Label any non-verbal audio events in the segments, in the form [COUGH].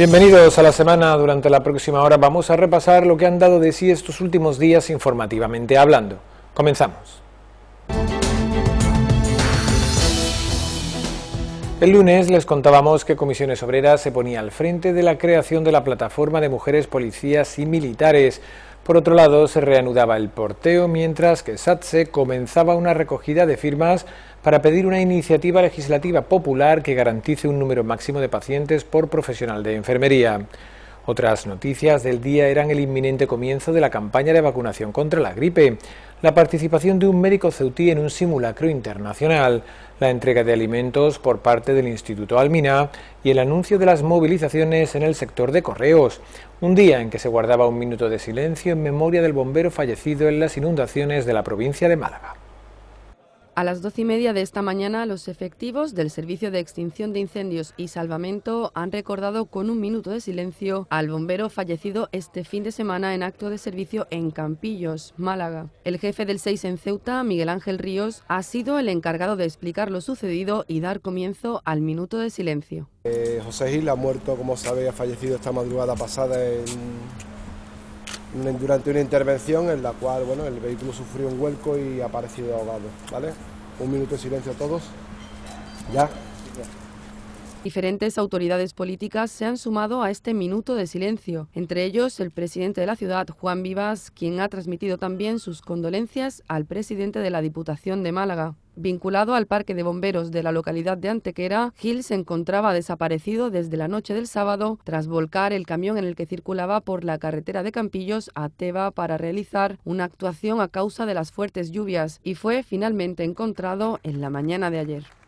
Bienvenidos a la semana. Durante la próxima hora vamos a repasar lo que han dado de sí estos últimos días informativamente hablando. Comenzamos. El lunes les contábamos que Comisiones Obreras se ponía al frente de la creación de la plataforma de mujeres policías y militares, por otro lado, se reanudaba el porteo mientras que SATSE comenzaba una recogida de firmas para pedir una iniciativa legislativa popular que garantice un número máximo de pacientes por profesional de enfermería. Otras noticias del día eran el inminente comienzo de la campaña de vacunación contra la gripe, la participación de un médico ceutí en un simulacro internacional, la entrega de alimentos por parte del Instituto Almina y el anuncio de las movilizaciones en el sector de correos, un día en que se guardaba un minuto de silencio en memoria del bombero fallecido en las inundaciones de la provincia de Málaga. A las doce y media de esta mañana, los efectivos del Servicio de Extinción de Incendios y Salvamento han recordado con un minuto de silencio al bombero fallecido este fin de semana en acto de servicio en Campillos, Málaga. El jefe del 6 en Ceuta, Miguel Ángel Ríos, ha sido el encargado de explicar lo sucedido y dar comienzo al minuto de silencio. Eh, José Gil ha muerto, como sabéis, ha fallecido esta madrugada pasada en durante una intervención en la cual bueno, el vehículo sufrió un vuelco y ha aparecido ahogado. ¿vale? Un minuto de silencio a todos. Ya. Diferentes autoridades políticas se han sumado a este minuto de silencio, entre ellos el presidente de la ciudad, Juan Vivas, quien ha transmitido también sus condolencias al presidente de la Diputación de Málaga. Vinculado al parque de bomberos de la localidad de Antequera, Gil se encontraba desaparecido desde la noche del sábado tras volcar el camión en el que circulaba por la carretera de Campillos a Teba para realizar una actuación a causa de las fuertes lluvias y fue finalmente encontrado en la mañana de ayer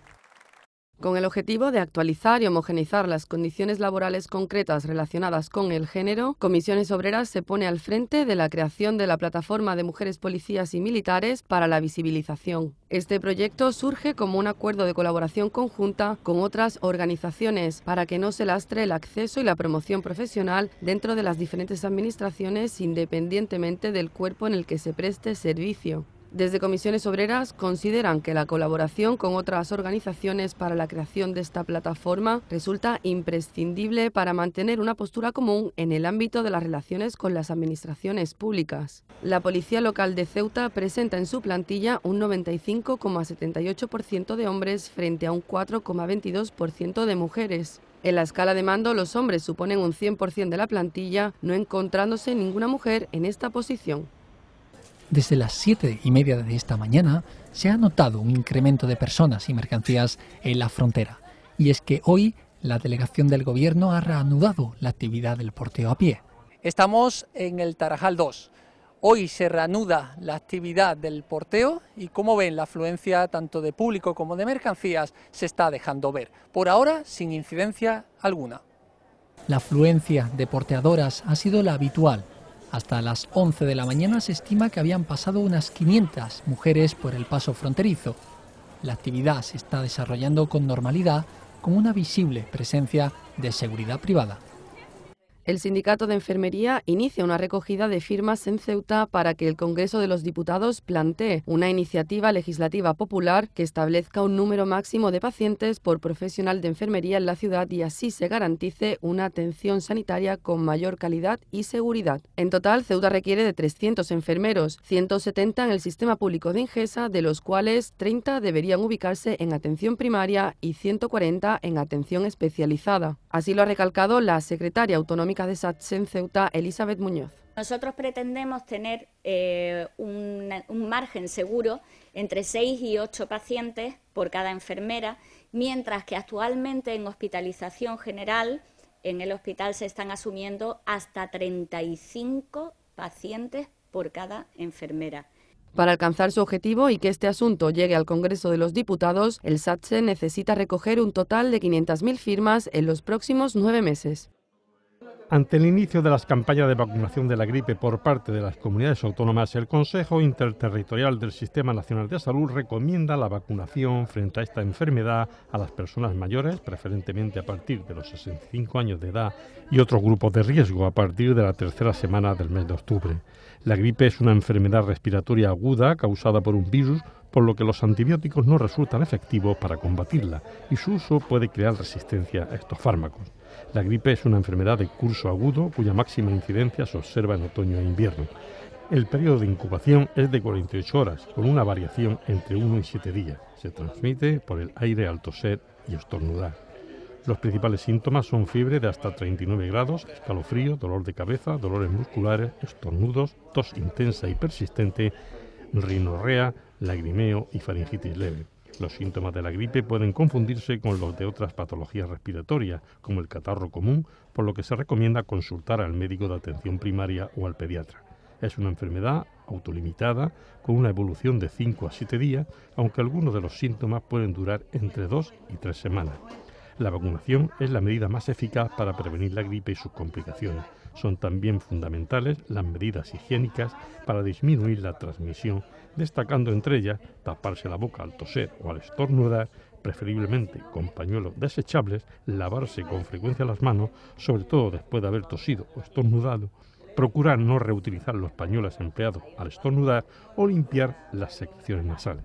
con el objetivo de actualizar y homogenizar las condiciones laborales concretas relacionadas con el género, Comisiones Obreras se pone al frente de la creación de la plataforma de mujeres policías y militares para la visibilización. Este proyecto surge como un acuerdo de colaboración conjunta con otras organizaciones para que no se lastre el acceso y la promoción profesional dentro de las diferentes administraciones independientemente del cuerpo en el que se preste servicio. Desde comisiones obreras consideran que la colaboración con otras organizaciones para la creación de esta plataforma resulta imprescindible para mantener una postura común en el ámbito de las relaciones con las administraciones públicas. La policía local de Ceuta presenta en su plantilla un 95,78% de hombres frente a un 4,22% de mujeres. En la escala de mando, los hombres suponen un 100% de la plantilla, no encontrándose ninguna mujer en esta posición. Desde las siete y media de esta mañana se ha notado un incremento de personas y mercancías en la frontera. Y es que hoy la delegación del gobierno ha reanudado la actividad del porteo a pie. Estamos en el Tarajal 2. Hoy se reanuda la actividad del porteo y como ven la afluencia tanto de público como de mercancías se está dejando ver, por ahora sin incidencia alguna. La afluencia de porteadoras ha sido la habitual hasta las 11 de la mañana se estima que habían pasado unas 500 mujeres por el paso fronterizo. La actividad se está desarrollando con normalidad con una visible presencia de seguridad privada. El Sindicato de Enfermería inicia una recogida de firmas en Ceuta para que el Congreso de los Diputados plantee una iniciativa legislativa popular que establezca un número máximo de pacientes por profesional de enfermería en la ciudad y así se garantice una atención sanitaria con mayor calidad y seguridad. En total, Ceuta requiere de 300 enfermeros, 170 en el sistema público de ingesa, de los cuales 30 deberían ubicarse en atención primaria y 140 en atención especializada. Así lo ha recalcado la secretaria autonómica de Satsen Ceuta, Elizabeth Muñoz. Nosotros pretendemos tener eh, un, margen seguro entre 6 y 8 pacientes por cada enfermera, mientras que actualmente en hospitalización general, en el hospital se están asumiendo hasta 35 pacientes por cada enfermera. Para alcanzar su objetivo y que este asunto llegue al Congreso de los Diputados, el SATSE necesita recoger un total de 500.000 firmas en los próximos nueve meses. Ante el inicio de las campañas de vacunación de la gripe por parte de las comunidades autónomas, el Consejo Interterritorial del Sistema Nacional de Salud recomienda la vacunación frente a esta enfermedad a las personas mayores, preferentemente a partir de los 65 años de edad, y otros grupos de riesgo a partir de la tercera semana del mes de octubre. La gripe es una enfermedad respiratoria aguda causada por un virus por lo que los antibióticos no resultan efectivos para combatirla y su uso puede crear resistencia a estos fármacos. La gripe es una enfermedad de curso agudo cuya máxima incidencia se observa en otoño e invierno. El periodo de incubación es de 48 horas, con una variación entre 1 y 7 días. Se transmite por el aire al toser y estornudar. Los principales síntomas son fiebre de hasta 39 grados, escalofrío, dolor de cabeza, dolores musculares, estornudos, tos intensa y persistente, rinorrea, lagrimeo y faringitis leve. Los síntomas de la gripe pueden confundirse con los de otras patologías respiratorias, como el catarro común, por lo que se recomienda consultar al médico de atención primaria o al pediatra. Es una enfermedad autolimitada, con una evolución de 5 a 7 días, aunque algunos de los síntomas pueden durar entre 2 y 3 semanas. La vacunación es la medida más eficaz para prevenir la gripe y sus complicaciones. Son también fundamentales las medidas higiénicas para disminuir la transmisión destacando entre ellas taparse la boca al toser o al estornudar, preferiblemente con pañuelos desechables, lavarse con frecuencia las manos, sobre todo después de haber tosido o estornudado, procurar no reutilizar los pañuelos empleados al estornudar o limpiar las secciones nasales.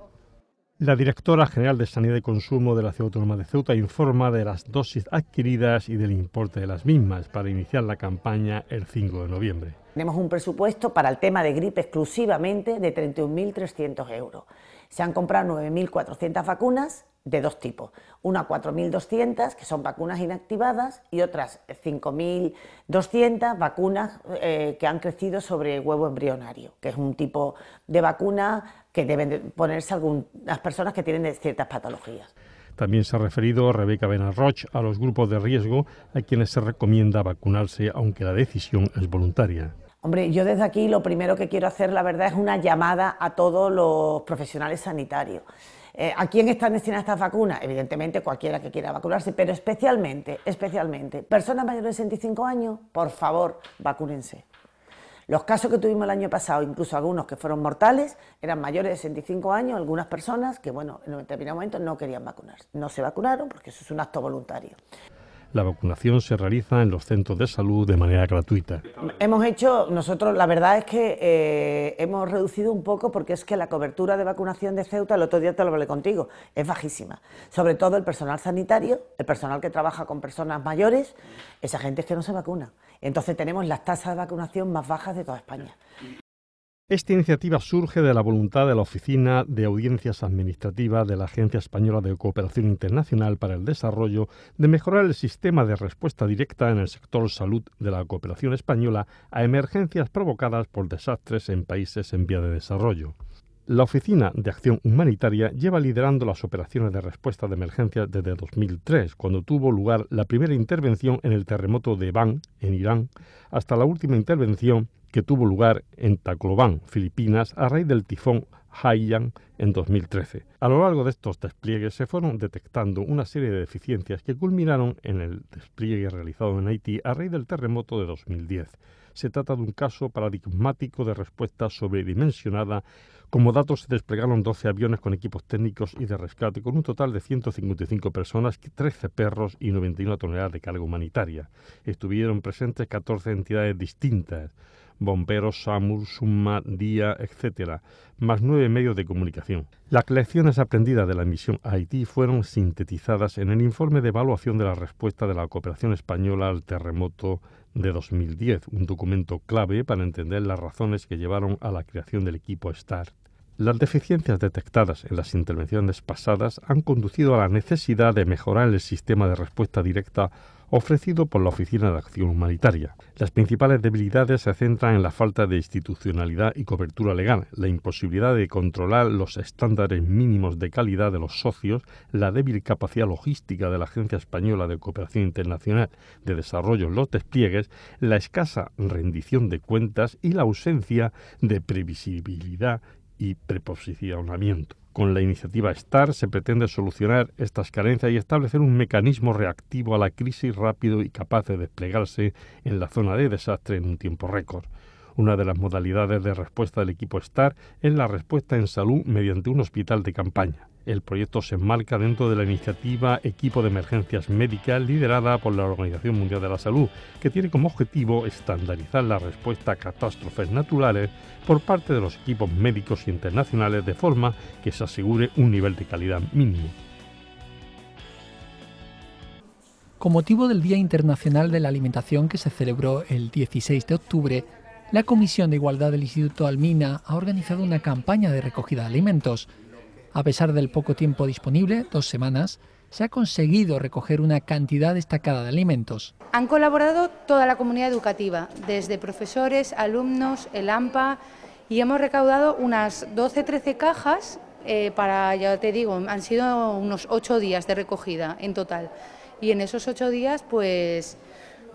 La directora general de Sanidad y Consumo de la Ciudad Autónoma de Ceuta informa de las dosis adquiridas y del importe de las mismas para iniciar la campaña el 5 de noviembre. Tenemos un presupuesto para el tema de gripe exclusivamente de 31.300 euros. Se han comprado 9.400 vacunas de dos tipos. Una 4.200, que son vacunas inactivadas, y otras 5.200 vacunas eh, que han crecido sobre huevo embrionario, que es un tipo de vacuna que deben ponerse algunas personas que tienen ciertas patologías. También se ha referido Rebeca Benarroch a los grupos de riesgo a quienes se recomienda vacunarse, aunque la decisión es voluntaria. Hombre, yo desde aquí lo primero que quiero hacer, la verdad, es una llamada a todos los profesionales sanitarios. Eh, ¿A quién están destinadas estas vacunas? Evidentemente, cualquiera que quiera vacunarse, pero especialmente, especialmente, personas mayores de 65 años, por favor, vacúnense. Los casos que tuvimos el año pasado, incluso algunos que fueron mortales, eran mayores de 65 años, algunas personas que, bueno, en un determinado momento no querían vacunarse. No se vacunaron porque eso es un acto voluntario. La vacunación se realiza en los centros de salud de manera gratuita. Hemos hecho, nosotros la verdad es que eh, hemos reducido un poco porque es que la cobertura de vacunación de Ceuta, el otro día te lo hablé contigo, es bajísima. Sobre todo el personal sanitario, el personal que trabaja con personas mayores, esa gente es que no se vacuna. Entonces tenemos las tasas de vacunación más bajas de toda España. Esta iniciativa surge de la voluntad de la Oficina de Audiencias Administrativas de la Agencia Española de Cooperación Internacional para el Desarrollo de mejorar el sistema de respuesta directa en el sector salud de la cooperación española a emergencias provocadas por desastres en países en vía de desarrollo. La Oficina de Acción Humanitaria lleva liderando las operaciones de respuesta de emergencia desde 2003, cuando tuvo lugar la primera intervención en el terremoto de Ban, en Irán, hasta la última intervención que tuvo lugar en Tacloban, Filipinas, a raíz del tifón Haiyan en 2013. A lo largo de estos despliegues se fueron detectando una serie de deficiencias que culminaron en el despliegue realizado en Haití a raíz del terremoto de 2010. Se trata de un caso paradigmático de respuesta sobredimensionada como datos, se desplegaron 12 aviones con equipos técnicos y de rescate, con un total de 155 personas, 13 perros y 91 toneladas de carga humanitaria. Estuvieron presentes 14 entidades distintas bomberos, SAMUR, SUMMA, DIA, etc., más nueve medios de comunicación. Las lecciones aprendidas de la misión Haití fueron sintetizadas en el informe de evaluación de la respuesta de la cooperación española al terremoto de 2010, un documento clave para entender las razones que llevaron a la creación del equipo START. Las deficiencias detectadas en las intervenciones pasadas han conducido a la necesidad de mejorar el sistema de respuesta directa ofrecido por la Oficina de Acción Humanitaria. Las principales debilidades se centran en la falta de institucionalidad y cobertura legal, la imposibilidad de controlar los estándares mínimos de calidad de los socios, la débil capacidad logística de la Agencia Española de Cooperación Internacional de Desarrollo en los despliegues, la escasa rendición de cuentas y la ausencia de previsibilidad y preposicionamiento. Con la iniciativa STAR se pretende solucionar estas carencias y establecer un mecanismo reactivo a la crisis rápido y capaz de desplegarse en la zona de desastre en un tiempo récord. Una de las modalidades de respuesta del equipo STAR es la respuesta en salud mediante un hospital de campaña. El proyecto se enmarca dentro de la iniciativa Equipo de Emergencias Médicas liderada por la Organización Mundial de la Salud, que tiene como objetivo estandarizar la respuesta a catástrofes naturales por parte de los equipos médicos internacionales de forma que se asegure un nivel de calidad mínimo. Con motivo del Día Internacional de la Alimentación que se celebró el 16 de octubre, la Comisión de Igualdad del Instituto Almina ha organizado una campaña de recogida de alimentos a pesar del poco tiempo disponible, dos semanas, se ha conseguido recoger una cantidad destacada de alimentos. Han colaborado toda la comunidad educativa, desde profesores, alumnos, el AMPA, y hemos recaudado unas 12-13 cajas eh, para, ya te digo, han sido unos 8 días de recogida en total. Y en esos 8 días, pues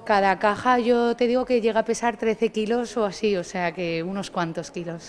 cada caja yo te digo que llega a pesar 13 kilos o así, o sea que unos cuantos kilos,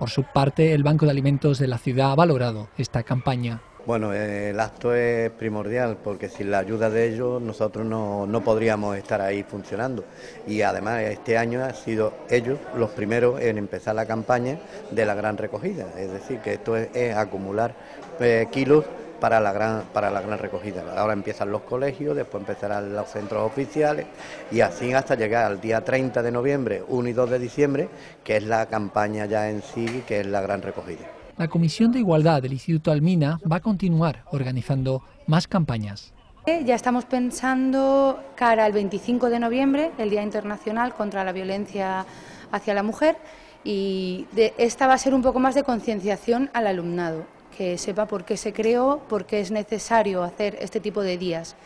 por su parte, el Banco de Alimentos de la ciudad ha valorado esta campaña. Bueno, eh, el acto es primordial porque sin la ayuda de ellos nosotros no, podríamos estar ahí funcionando. Y además este año han sido ellos los primeros en empezar la campaña de la gran recogida. Es decir, que esto es, acumular eh, kilos para la gran, para la gran recogida. Ahora empiezan los colegios, después empezarán los centros oficiales y así hasta llegar al día 30 de noviembre, 1 y 2 de diciembre, que es la campaña ya en sí, que es la gran recogida. La Comisión de Igualdad del Instituto Almina va a continuar organizando más campañas. Eh, ya estamos pensando cara al 25 de noviembre, el Día Internacional contra la Violencia hacia la Mujer, y esta va a ser un poco más de concienciación al alumnado que sepa por qué se creó, por qué es necesario hacer este tipo de días.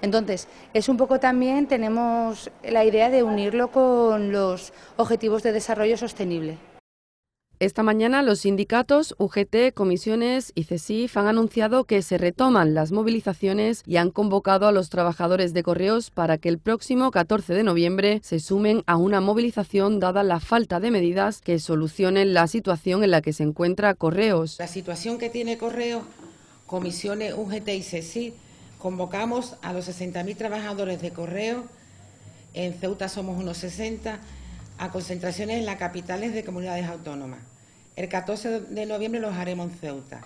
Entonces, es un poco también, tenemos la idea de unirlo con los Objetivos de Desarrollo Sostenible. Esta mañana los sindicatos UGT, comisiones y CESIF han anunciado que se retoman las movilizaciones y han convocado a los trabajadores de correos para que el próximo 14 de noviembre se sumen a una movilización dada la falta de medidas que solucionen la situación en la que se encuentra correos. La situación que tiene correos, comisiones UGT y CESIF, convocamos a los 60.000 trabajadores de correos, en Ceuta somos unos 60, a concentraciones en las capitales de comunidades autónomas. El 14 de noviembre los haremos en Ceuta.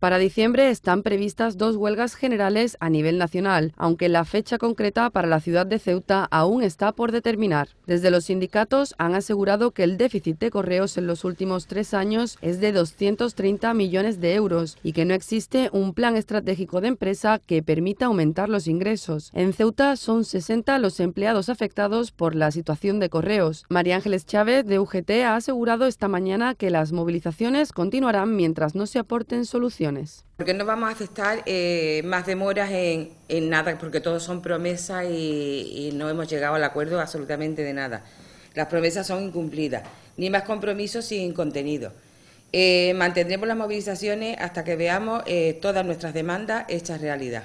Para diciembre están previstas dos huelgas generales a nivel nacional, aunque la fecha concreta para la ciudad de Ceuta aún está por determinar. Desde los sindicatos han asegurado que el déficit de correos en los últimos tres años es de 230 millones de euros y que no existe un plan estratégico de empresa que permita aumentar los ingresos. En Ceuta son 60 los empleados afectados por la situación de correos. María Ángeles Chávez de UGT ha asegurado esta mañana que las movilizaciones continuarán mientras no se aporten soluciones. Porque no vamos a aceptar eh, más demoras en, nada, porque todos son promesas y, no hemos llegado al acuerdo absolutamente de nada. Las promesas son incumplidas, ni más compromisos sin contenido. Eh, mantendremos las movilizaciones hasta que veamos eh, todas nuestras demandas hechas realidad.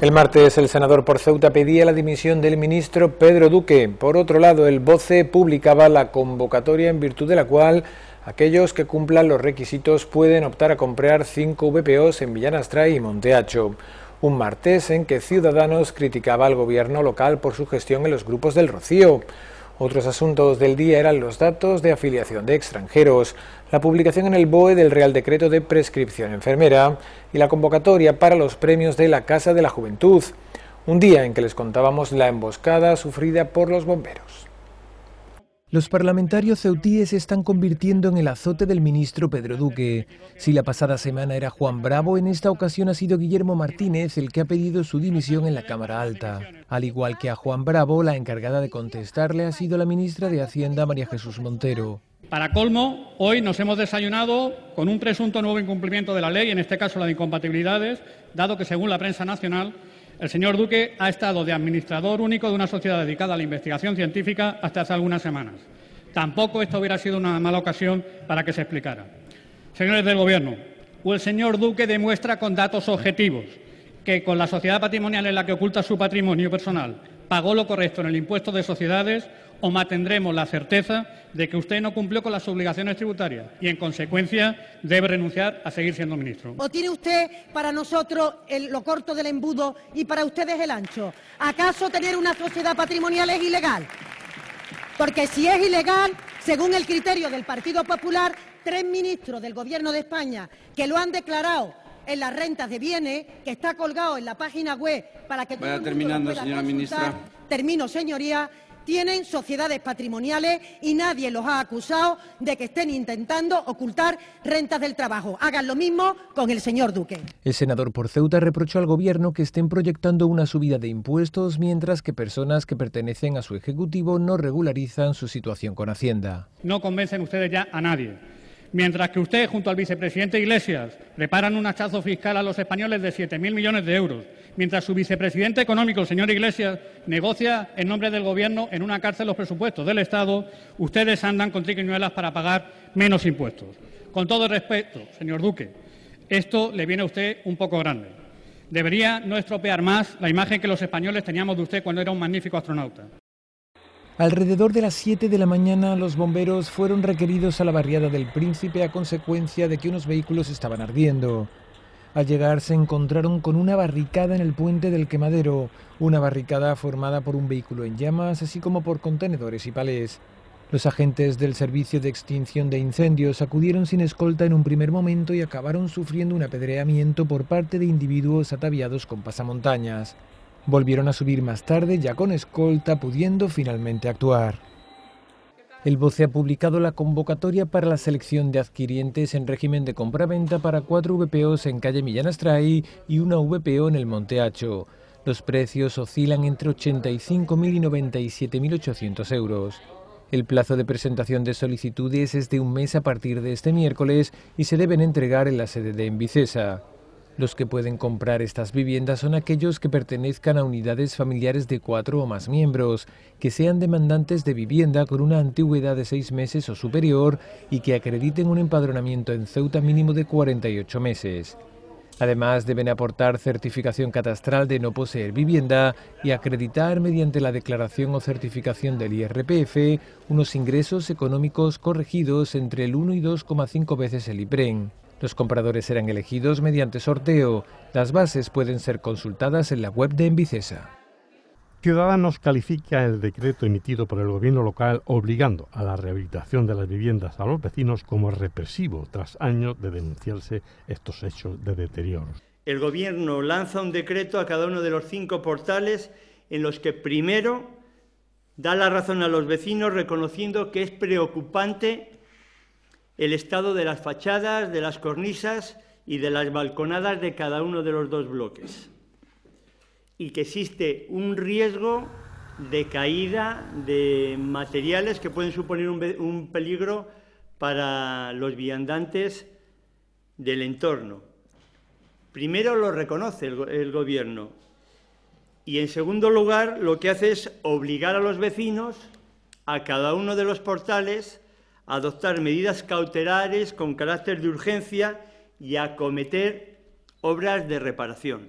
El martes el senador por Ceuta pedía la dimisión del ministro Pedro Duque. Por otro lado, el BOCE publicaba la convocatoria en virtud de la cual aquellos que cumplan los requisitos pueden optar a comprar cinco VPOs en Villanastra y Monteacho. Un martes en que Ciudadanos criticaba al gobierno local por su gestión en los grupos del Rocío. Otros asuntos del día eran los datos de afiliación de extranjeros, la publicación en el BOE del Real Decreto de Prescripción Enfermera y la convocatoria para los premios de la Casa de la Juventud, un día en que les contábamos la emboscada sufrida por los bomberos. Los parlamentarios ceutíes se están convirtiendo en el azote del ministro Pedro Duque. Si la pasada semana era Juan Bravo, en esta ocasión ha sido Guillermo Martínez el que ha pedido su dimisión en la Cámara Alta. Al igual que a Juan Bravo, la encargada de contestarle ha sido la ministra de Hacienda, María Jesús Montero. Para colmo, hoy nos hemos desayunado con un presunto nuevo incumplimiento de la ley, en este caso la de incompatibilidades, dado que según la prensa nacional el señor Duque ha estado de administrador único de una sociedad dedicada a la investigación científica hasta hace algunas semanas. Tampoco esto hubiera sido una mala ocasión para que se explicara. Señores del Gobierno, o el señor Duque demuestra con datos objetivos que con la sociedad patrimonial en la que oculta su patrimonio personal pagó lo correcto en el impuesto de sociedades o mantendremos la certeza de que usted no cumplió con las obligaciones tributarias y, en consecuencia, debe renunciar a seguir siendo ministro. ¿O tiene usted para nosotros lo corto del embudo y para ustedes el ancho? ¿Acaso tener una sociedad patrimonial es ilegal? Porque si es ilegal, según el criterio del Partido Popular, tres ministros del Gobierno de España que lo han declarado en las rentas de bienes, que está colgado en la página web para que todo terminando, lo pueda señora ministra. Termino, señoría tienen sociedades patrimoniales y nadie los ha acusado de que estén intentando ocultar rentas del trabajo. Hagan lo mismo con el señor Duque. El senador por Ceuta reprochó al gobierno que estén proyectando una subida de impuestos mientras que personas que pertenecen a su ejecutivo no regularizan su situación con Hacienda. No convencen ustedes ya a nadie Mientras que usted, junto al vicepresidente Iglesias, preparan un hachazo fiscal a los españoles de 7.000 millones de euros, mientras su vicepresidente económico, el señor Iglesias, negocia en nombre del Gobierno en una cárcel los presupuestos del Estado, ustedes andan con triquiñuelas para pagar menos impuestos. Con todo respeto, señor Duque, esto le viene a usted un poco grande. Debería no estropear más la imagen que los españoles teníamos de usted cuando era un magnífico astronauta. Alrededor de las 7 de la mañana los bomberos fueron requeridos a la barriada del Príncipe a consecuencia de que unos vehículos estaban ardiendo. Al llegar se encontraron con una barricada en el puente del quemadero, una barricada formada por un vehículo en llamas, así como por contenedores y palés. Los agentes del Servicio de Extinción de Incendios acudieron sin escolta en un primer momento y acabaron sufriendo un apedreamiento por parte de individuos ataviados con pasamontañas. Volvieron a subir más tarde, ya con escolta, pudiendo finalmente actuar. El BOCE ha publicado la convocatoria para la selección de adquirientes en régimen de compraventa para cuatro VPOs en calle Millán-Astray y una VPO en el Monteacho. Los precios oscilan entre 85.000 y 97.800 euros. El plazo de presentación de solicitudes es de un mes a partir de este miércoles y se deben entregar en la sede de Envicesa. Los que pueden comprar estas viviendas son aquellos que pertenezcan a unidades familiares de cuatro o más miembros, que sean demandantes de vivienda con una antigüedad de seis meses o superior y que acrediten un empadronamiento en Ceuta mínimo de 48 meses. Además, deben aportar certificación catastral de no poseer vivienda y acreditar mediante la declaración o certificación del IRPF unos ingresos económicos corregidos entre el 1 y 2,5 veces el IPREN. Los compradores serán elegidos mediante sorteo. Las bases pueden ser consultadas en la web de Envicesa. Ciudadanos califica el decreto emitido por el gobierno local obligando a la rehabilitación de las viviendas a los vecinos como represivo tras años de denunciarse estos hechos de deterioro. El gobierno lanza un decreto a cada uno de los cinco portales en los que primero da la razón a los vecinos reconociendo que es preocupante el estado de las fachadas, de las cornisas y de las balconadas de cada uno de los dos bloques. Y que existe un riesgo de caída de materiales que pueden suponer un, peligro para los viandantes del entorno. Primero lo reconoce el gobierno y en segundo lugar lo que hace es obligar a los vecinos a cada uno de los portales adoptar medidas cautelares con carácter de urgencia y acometer obras de reparación.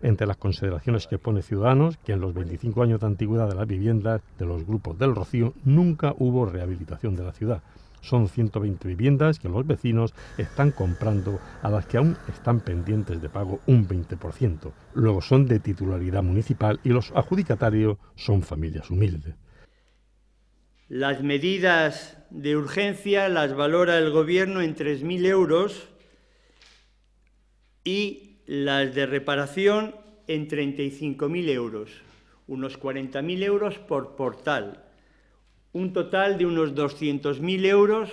Entre las consideraciones que pone Ciudadanos, que en los 25 años de antigüedad de las viviendas de los grupos del Rocío nunca hubo rehabilitación de la ciudad. Son 120 viviendas que los vecinos están comprando, a las que aún están pendientes de pago un 20%. Luego son de titularidad municipal y los adjudicatarios son familias humildes. Las medidas de urgencia las valora el Gobierno en 3.000 euros y las de reparación en 35.000 euros, unos 40.000 euros por portal, un total de unos 200.000 euros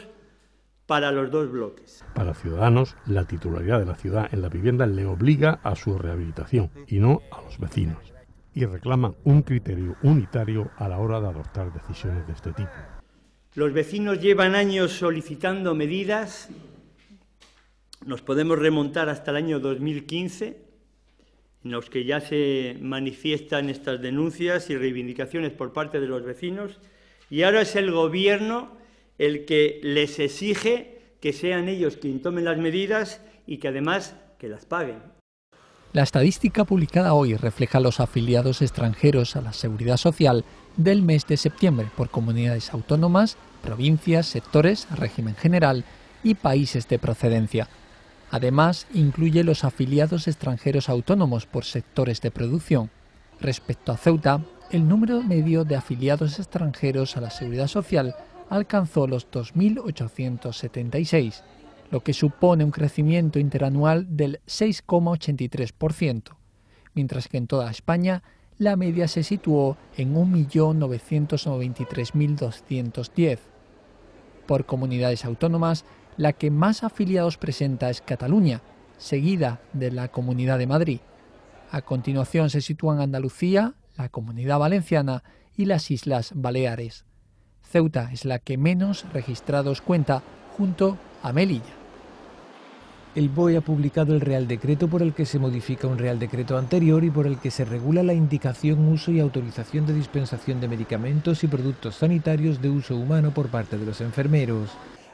para los dos bloques. Para Ciudadanos, la titularidad de la ciudad en la vivienda le obliga a su rehabilitación y no a los vecinos y reclaman un criterio unitario a la hora de adoptar decisiones de este tipo. Los vecinos llevan años solicitando medidas. Nos podemos remontar hasta el año 2015, en los que ya se manifiestan estas denuncias y reivindicaciones por parte de los vecinos, y ahora es el Gobierno el que les exige que sean ellos quienes tomen las medidas y que además que las paguen. La estadística publicada hoy refleja los afiliados extranjeros a la seguridad social del mes de septiembre por comunidades autónomas, provincias, sectores, régimen general y países de procedencia. Además, incluye los afiliados extranjeros autónomos por sectores de producción. Respecto a Ceuta, el número medio de afiliados extranjeros a la seguridad social alcanzó los 2.876 lo que supone un crecimiento interanual del 6,83%, mientras que en toda España la media se situó en 1.993.210. Por comunidades autónomas, la que más afiliados presenta es Cataluña, seguida de la Comunidad de Madrid. A continuación se sitúan Andalucía, la Comunidad Valenciana y las Islas Baleares. Ceuta es la que menos registrados cuenta junto a Melilla el BOE ha publicado el Real Decreto por el que se modifica un Real Decreto anterior y por el que se regula la indicación, uso y autorización de dispensación de medicamentos y productos sanitarios de uso humano por parte de los enfermeros.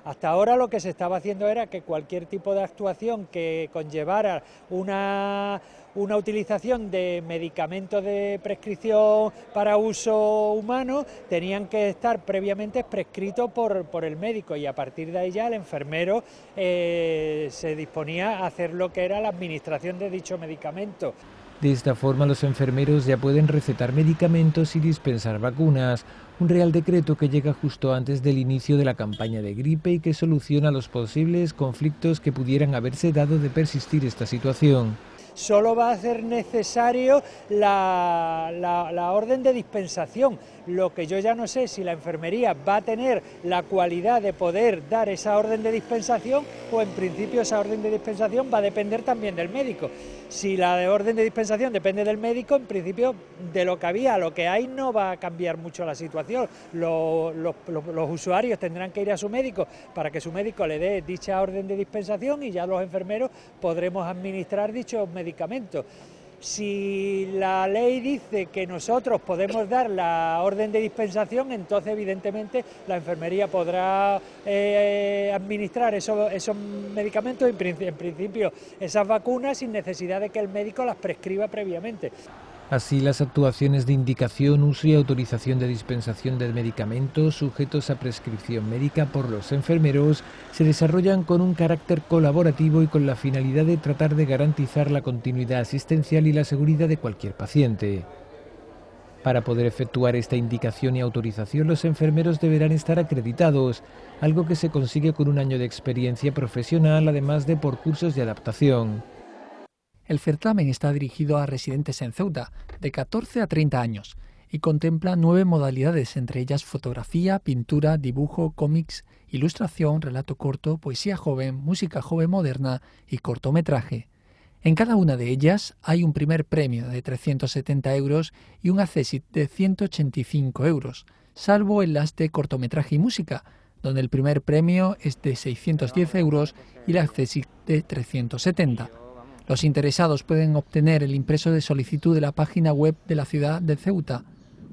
Hasta ahora lo que se estaba haciendo era que cualquier tipo de actuación que conllevara una una utilización de medicamentos de prescripción para uso humano, tenían que estar previamente prescritos por, el médico y a partir de ahí ya el enfermero eh, se disponía a hacer lo que era la administración de dicho medicamento. De esta forma los enfermeros ya pueden recetar medicamentos y dispensar vacunas, un real decreto que llega justo antes del inicio de la campaña de gripe y que soluciona los posibles conflictos que pudieran haberse dado de persistir esta situación solo va a ser necesario la, la orden de dispensación. Lo que yo ya no sé si la enfermería va a tener la cualidad de poder dar esa orden de dispensación o en principio esa orden de dispensación va a depender también del médico. Si la de orden de dispensación depende del médico, en principio de lo que había, lo que hay no va a cambiar mucho la situación. Los, los usuarios tendrán que ir a su médico para que su médico le dé dicha orden de dispensación y ya los enfermeros podremos administrar dichos medicamentos. Si la ley dice que nosotros podemos dar la orden de dispensación, entonces evidentemente la enfermería podrá eh, administrar esos medicamentos, en principio esas vacunas, sin necesidad de que el médico las prescriba previamente. Así, las actuaciones de indicación, uso y autorización de dispensación de medicamentos sujetos a prescripción médica por los enfermeros se desarrollan con un carácter colaborativo y con la finalidad de tratar de garantizar la continuidad asistencial y la seguridad de cualquier paciente. Para poder efectuar esta indicación y autorización, los enfermeros deberán estar acreditados, algo que se consigue con un año de experiencia profesional, además de por cursos de adaptación. El certamen está dirigido a residentes en Ceuta de 14 a 30 años y contempla nueve modalidades, entre ellas fotografía, pintura, dibujo, cómics, ilustración, relato corto, poesía joven, música joven moderna y cortometraje. En cada una de ellas hay un primer premio de 370 euros y un accesit de 185 euros, salvo en las de cortometraje y música, donde el primer premio es de 610 euros y el accesit de 370. Los interesados pueden obtener el impreso de solicitud de la página web de la ciudad de Ceuta.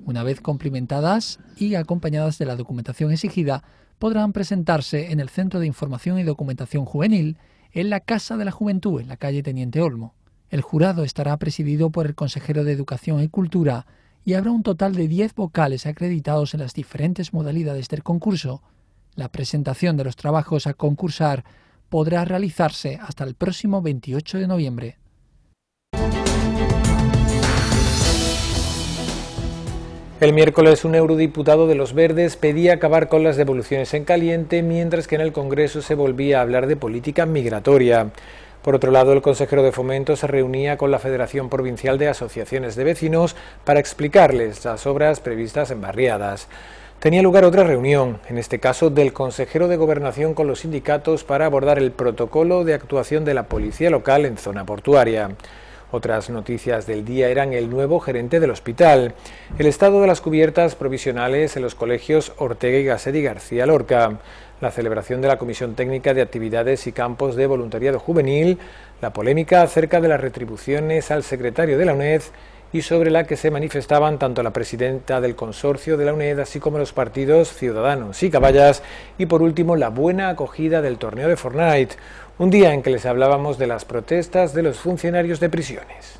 Una vez cumplimentadas y acompañadas de la documentación exigida, podrán presentarse en el Centro de Información y Documentación Juvenil en la Casa de la Juventud, en la calle Teniente Olmo. El jurado estará presidido por el consejero de Educación y Cultura y habrá un total de 10 vocales acreditados en las diferentes modalidades del concurso. La presentación de los trabajos a concursar podrá realizarse hasta el próximo 28 de noviembre. El miércoles un eurodiputado de los Verdes pedía acabar con las devoluciones en caliente, mientras que en el Congreso se volvía a hablar de política migratoria. Por otro lado, el consejero de Fomento se reunía con la Federación Provincial de Asociaciones de Vecinos para explicarles las obras previstas en barriadas tenía lugar otra reunión, en este caso del consejero de gobernación con los sindicatos para abordar el protocolo de actuación de la policía local en zona portuaria. Otras noticias del día eran el nuevo gerente del hospital, el estado de las cubiertas provisionales en los colegios Ortega y Gasset y García Lorca, la celebración de la Comisión Técnica de Actividades y Campos de Voluntariado Juvenil, la polémica acerca de las retribuciones al secretario de la UNED y sobre la que se manifestaban tanto la presidenta del consorcio de la UNED así como los partidos Ciudadanos y Caballas y por último la buena acogida del torneo de Fortnite, un día en que les hablábamos de las protestas de los funcionarios de prisiones.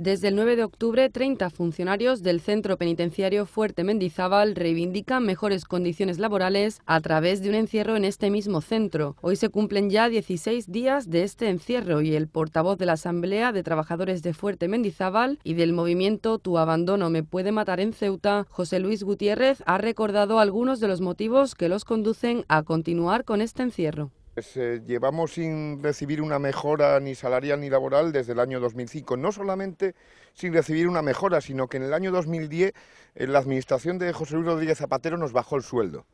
Desde el 9 de octubre, 30 funcionarios del Centro Penitenciario Fuerte Mendizábal reivindican mejores condiciones laborales a través de un encierro en este mismo centro. Hoy se cumplen ya 16 días de este encierro y el portavoz de la Asamblea de Trabajadores de Fuerte Mendizábal y del movimiento Tu abandono me puede matar en Ceuta, José Luis Gutiérrez, ha recordado algunos de los motivos que los conducen a continuar con este encierro. Pues, eh, llevamos sin recibir una mejora ni salarial ni laboral desde el año 2005. No solamente sin recibir una mejora, sino que en el año 2010 eh, la administración de José Luis Rodríguez Zapatero nos bajó el sueldo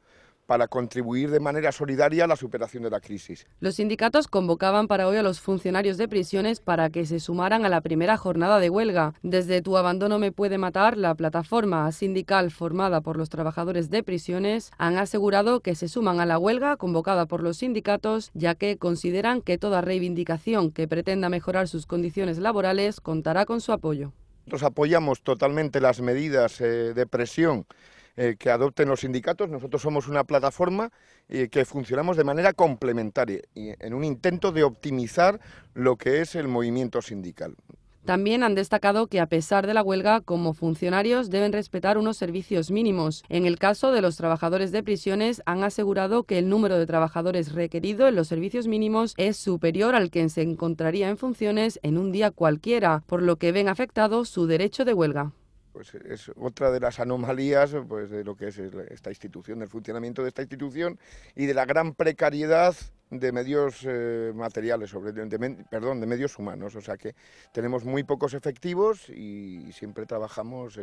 para contribuir de manera solidaria a la superación de la crisis. Los sindicatos convocaban para hoy a los funcionarios de prisiones para que se sumaran a la primera jornada de huelga. Desde Tu Abandono Me Puede Matar, la plataforma sindical formada por los trabajadores de prisiones han asegurado que se suman a la huelga convocada por los sindicatos, ya que consideran que toda reivindicación que pretenda mejorar sus condiciones laborales contará con su apoyo. Nosotros apoyamos totalmente las medidas eh, de presión eh, que adopten los sindicatos. Nosotros somos una plataforma eh, que funcionamos de manera complementaria y en un intento de optimizar lo que es el movimiento sindical. También han destacado que a pesar de la huelga, como funcionarios deben respetar unos servicios mínimos. En el caso de los trabajadores de prisiones, han asegurado que el número de trabajadores requerido en los servicios mínimos es superior al que se encontraría en funciones en un día cualquiera, por lo que ven afectado su derecho de huelga pues eh, es otra de las anomalías pues, de lo que es esta institución, del funcionamiento de esta institución y de la gran precariedad de medios eh, materiales, sobre, perdón, de medios humanos. O sea que tenemos muy pocos efectivos y siempre trabajamos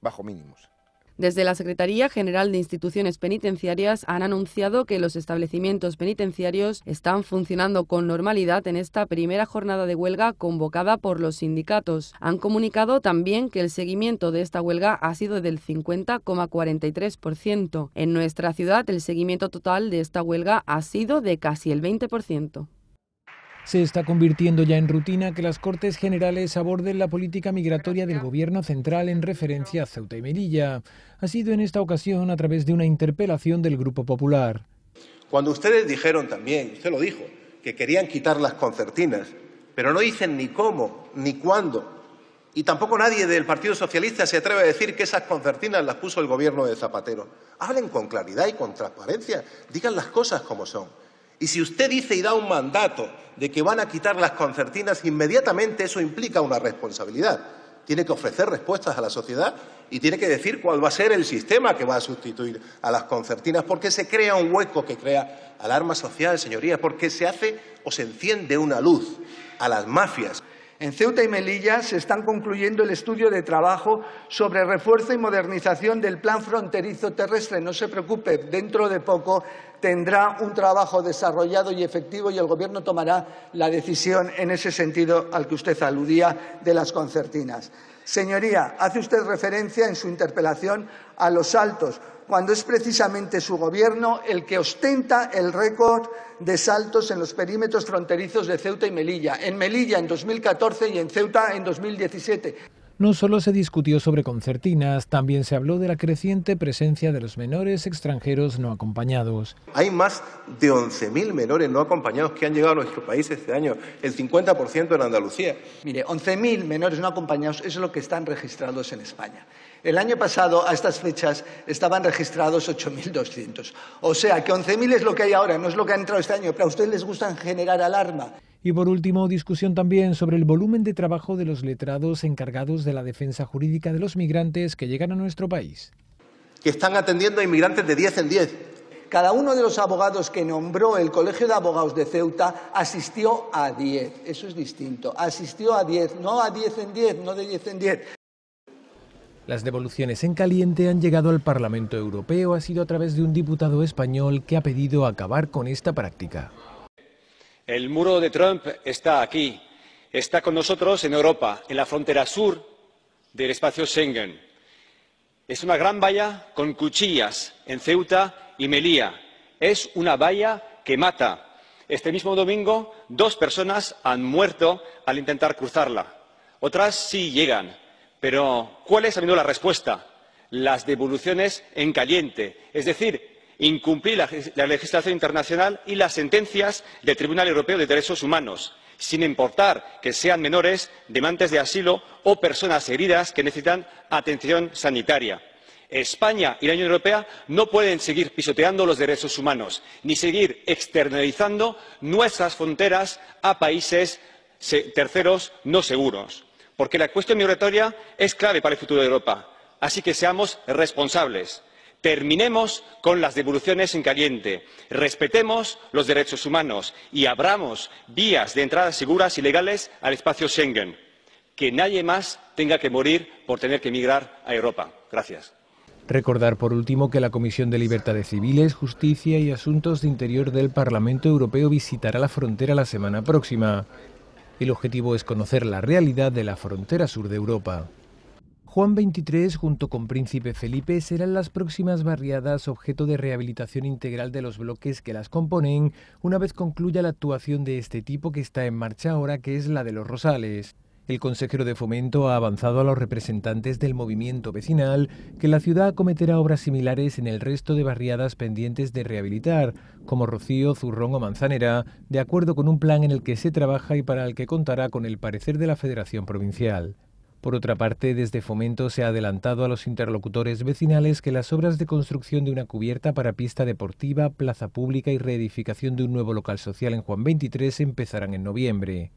bajo mínimos. Desde la Secretaría General de Instituciones Penitenciarias han anunciado que los establecimientos penitenciarios están funcionando con normalidad en esta primera jornada de huelga convocada por los sindicatos. Han comunicado también que el seguimiento de esta huelga ha sido del 50,43%. En nuestra ciudad el seguimiento total de esta huelga ha sido de casi el 20%. Se está convirtiendo ya en rutina que las Cortes Generales aborden la política migratoria del Gobierno central en referencia a Ceuta y Melilla. Ha sido en esta ocasión a través de una interpelación del Grupo Popular. Cuando ustedes dijeron también, usted lo dijo, que querían quitar las concertinas, pero no dicen ni cómo, ni cuándo, y tampoco nadie del Partido Socialista se atreve a decir que esas concertinas las puso el gobierno de Zapatero. Hablen con claridad y con transparencia, digan las cosas como son. Y si usted dice y da un mandato de que van a quitar las concertinas, inmediatamente eso implica una responsabilidad. Tiene que ofrecer respuestas a la sociedad y tiene que decir cuál va a ser el sistema que va a sustituir a las concertinas, porque se crea un hueco que crea alarma social, señorías, porque se hace o se enciende una luz a las mafias. En Ceuta y Melilla se están concluyendo el estudio de trabajo sobre refuerzo y modernización del plan fronterizo terrestre. No se preocupe, dentro de poco tendrá un trabajo desarrollado y efectivo y el Gobierno tomará la decisión en ese sentido al que usted aludía de las concertinas. Señoría, hace usted referencia en su interpelación a los saltos cuando es precisamente su gobierno el que ostenta el récord de saltos en los perímetros fronterizos de Ceuta y Melilla. En Melilla en 2014 y en Ceuta en 2017. No solo se discutió sobre concertinas, también se habló de la creciente presencia de los menores extranjeros no acompañados. Hay más de 11.000 menores no acompañados que han llegado a nuestro país este año, el 50% en Andalucía. Mire, 11.000 menores no acompañados es lo que están registrados en España. El año pasado, a estas fechas, estaban registrados 8.200. O sea que 11.000 es lo que hay ahora, no es lo que ha entrado este año, pero a ustedes les gusta generar alarma. Y por último, discusión también sobre el volumen de trabajo de los letrados encargados de la defensa jurídica de los migrantes que llegan a nuestro país. Que están atendiendo a inmigrantes de 10 en 10. Cada uno de los abogados que nombró el Colegio de Abogados de Ceuta asistió a 10. Eso es distinto. Asistió a 10, no a 10 en 10, no de 10 en 10. Las devoluciones en caliente han llegado al Parlamento Europeo, ha sido a través de un diputado español que ha pedido acabar con esta práctica. El muro de Trump está aquí, está con nosotros en Europa, en la frontera sur del espacio Schengen. Es una gran valla con cuchillas en Ceuta y Melilla. Es una valla que mata. Este mismo domingo, dos personas han muerto al intentar cruzarla. Otras sí llegan. Pero, ¿cuál es a menudo la respuesta? Las devoluciones en caliente, es decir, incumplir la legislación internacional y las sentencias del Tribunal Europeo de Derechos Humanos, sin importar que sean menores, demandantes de asilo o personas heridas que necesitan atención sanitaria. España y la Unión Europea no pueden seguir pisoteando los derechos humanos ni seguir externalizando nuestras fronteras a países terceros no seguros, porque la cuestión migratoria es clave para el futuro de Europa. Así que seamos responsables terminemos con las devoluciones en caliente respetemos los derechos humanos y abramos vías de entrada seguras y legales al espacio schengen que nadie más tenga que morir por tener que emigrar a europa. Gracias. Recordar, por último, que la Comisión de Libertades Civiles, Justicia y Asuntos de Interior del Parlamento Europeo visitará la frontera la semana próxima. El objetivo es conocer la realidad de la frontera sur de Europa. Juan XXIII junto con Príncipe Felipe serán las próximas barriadas objeto de rehabilitación integral de los bloques que las componen una vez concluya la actuación de este tipo que está en marcha ahora que es la de los Rosales. El consejero de fomento ha avanzado a los representantes del movimiento vecinal que la ciudad acometerá obras similares en el resto de barriadas pendientes de rehabilitar, como Rocío, Zurrón o Manzanera, de acuerdo con un plan en el que se trabaja y para el que contará con el parecer de la Federación Provincial. Por otra parte, desde Fomento se ha adelantado a los interlocutores vecinales que las obras de construcción de una cubierta para pista deportiva, plaza pública y reedificación de un nuevo local social en Juan 23 empezarán en noviembre.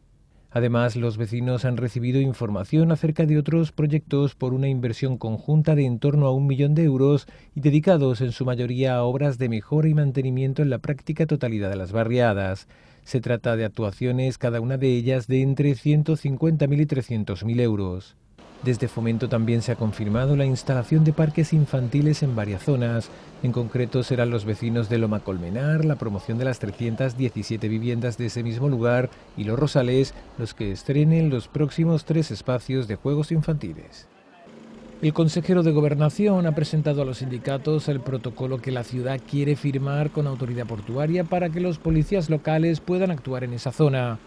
Además, los vecinos han recibido información acerca de otros proyectos por una inversión conjunta de en torno a un millón de euros y dedicados en su mayoría a obras de mejora y mantenimiento en la práctica totalidad de las barriadas. Se trata de actuaciones, cada una de ellas de entre 150.000 y 300.000 euros. Desde Fomento también se ha confirmado la instalación de parques infantiles en varias zonas. En concreto serán los vecinos de Loma Colmenar, la promoción de las 317 viviendas de ese mismo lugar y Los Rosales, los que estrenen los próximos tres espacios de juegos infantiles. El consejero de Gobernación ha presentado a los sindicatos el protocolo que la ciudad quiere firmar con autoridad portuaria para que los policías locales puedan actuar en esa zona.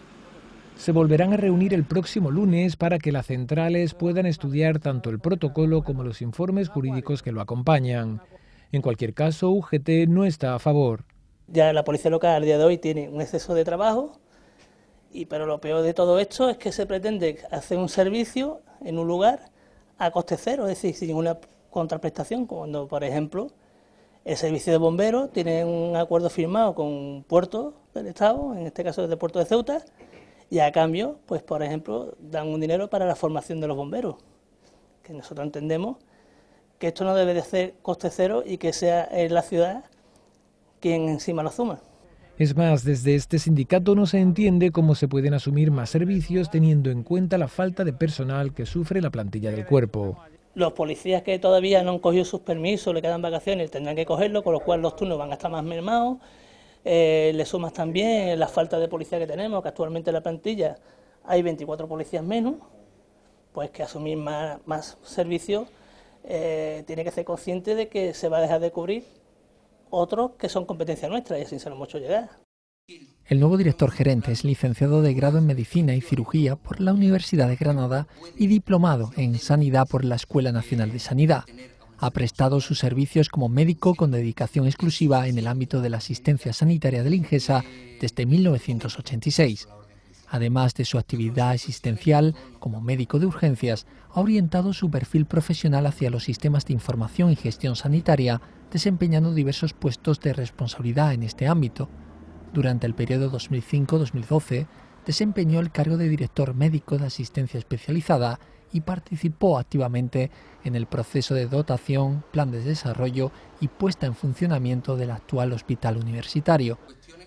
Se volverán a reunir el próximo lunes para que las centrales puedan estudiar tanto el protocolo como los informes jurídicos que lo acompañan. En cualquier caso, UGT no está a favor. Ya la policía local al día de hoy tiene un exceso de trabajo, y pero lo peor de todo esto es que se pretende hacer un servicio en un lugar a coste cero, es decir, sin ninguna contraprestación, cuando, por ejemplo, el servicio de bomberos tiene un acuerdo firmado con un puerto del Estado, en este caso desde el puerto de Ceuta, y a cambio, pues por ejemplo, dan un dinero para la formación de los bomberos, que nosotros entendemos que esto no debe de ser coste cero y que sea la ciudad quien encima lo suma. Es más, desde este sindicato no se entiende cómo se pueden asumir más servicios teniendo en cuenta la falta de personal que sufre la plantilla del cuerpo. Los policías que todavía no han cogido sus permisos, le quedan vacaciones, tendrán que cogerlo, con lo cual los turnos van a estar más mermados. Eh, le sumas también la falta de policía que tenemos, que actualmente en la plantilla hay 24 policías menos, pues que asumir más, más servicios eh, tiene que ser consciente de que se va a dejar de cubrir otros que son competencia nuestra y así se lo hemos hecho llegar. El nuevo director gerente es licenciado de grado en Medicina y Cirugía por la Universidad de Granada y diplomado en Sanidad por la Escuela Nacional de Sanidad. Ha prestado sus servicios como médico con dedicación exclusiva en el ámbito de la asistencia sanitaria de la Ingesa desde 1986. Además de su actividad asistencial como médico de urgencias, ha orientado su perfil profesional hacia los sistemas de información y gestión sanitaria desempeñando diversos puestos de responsabilidad en este ámbito. Durante el periodo 2005-2012 desempeñó el cargo de director médico de asistencia especializada y participó activamente en el proceso de dotación, plan de desarrollo y puesta en funcionamiento del actual hospital universitario.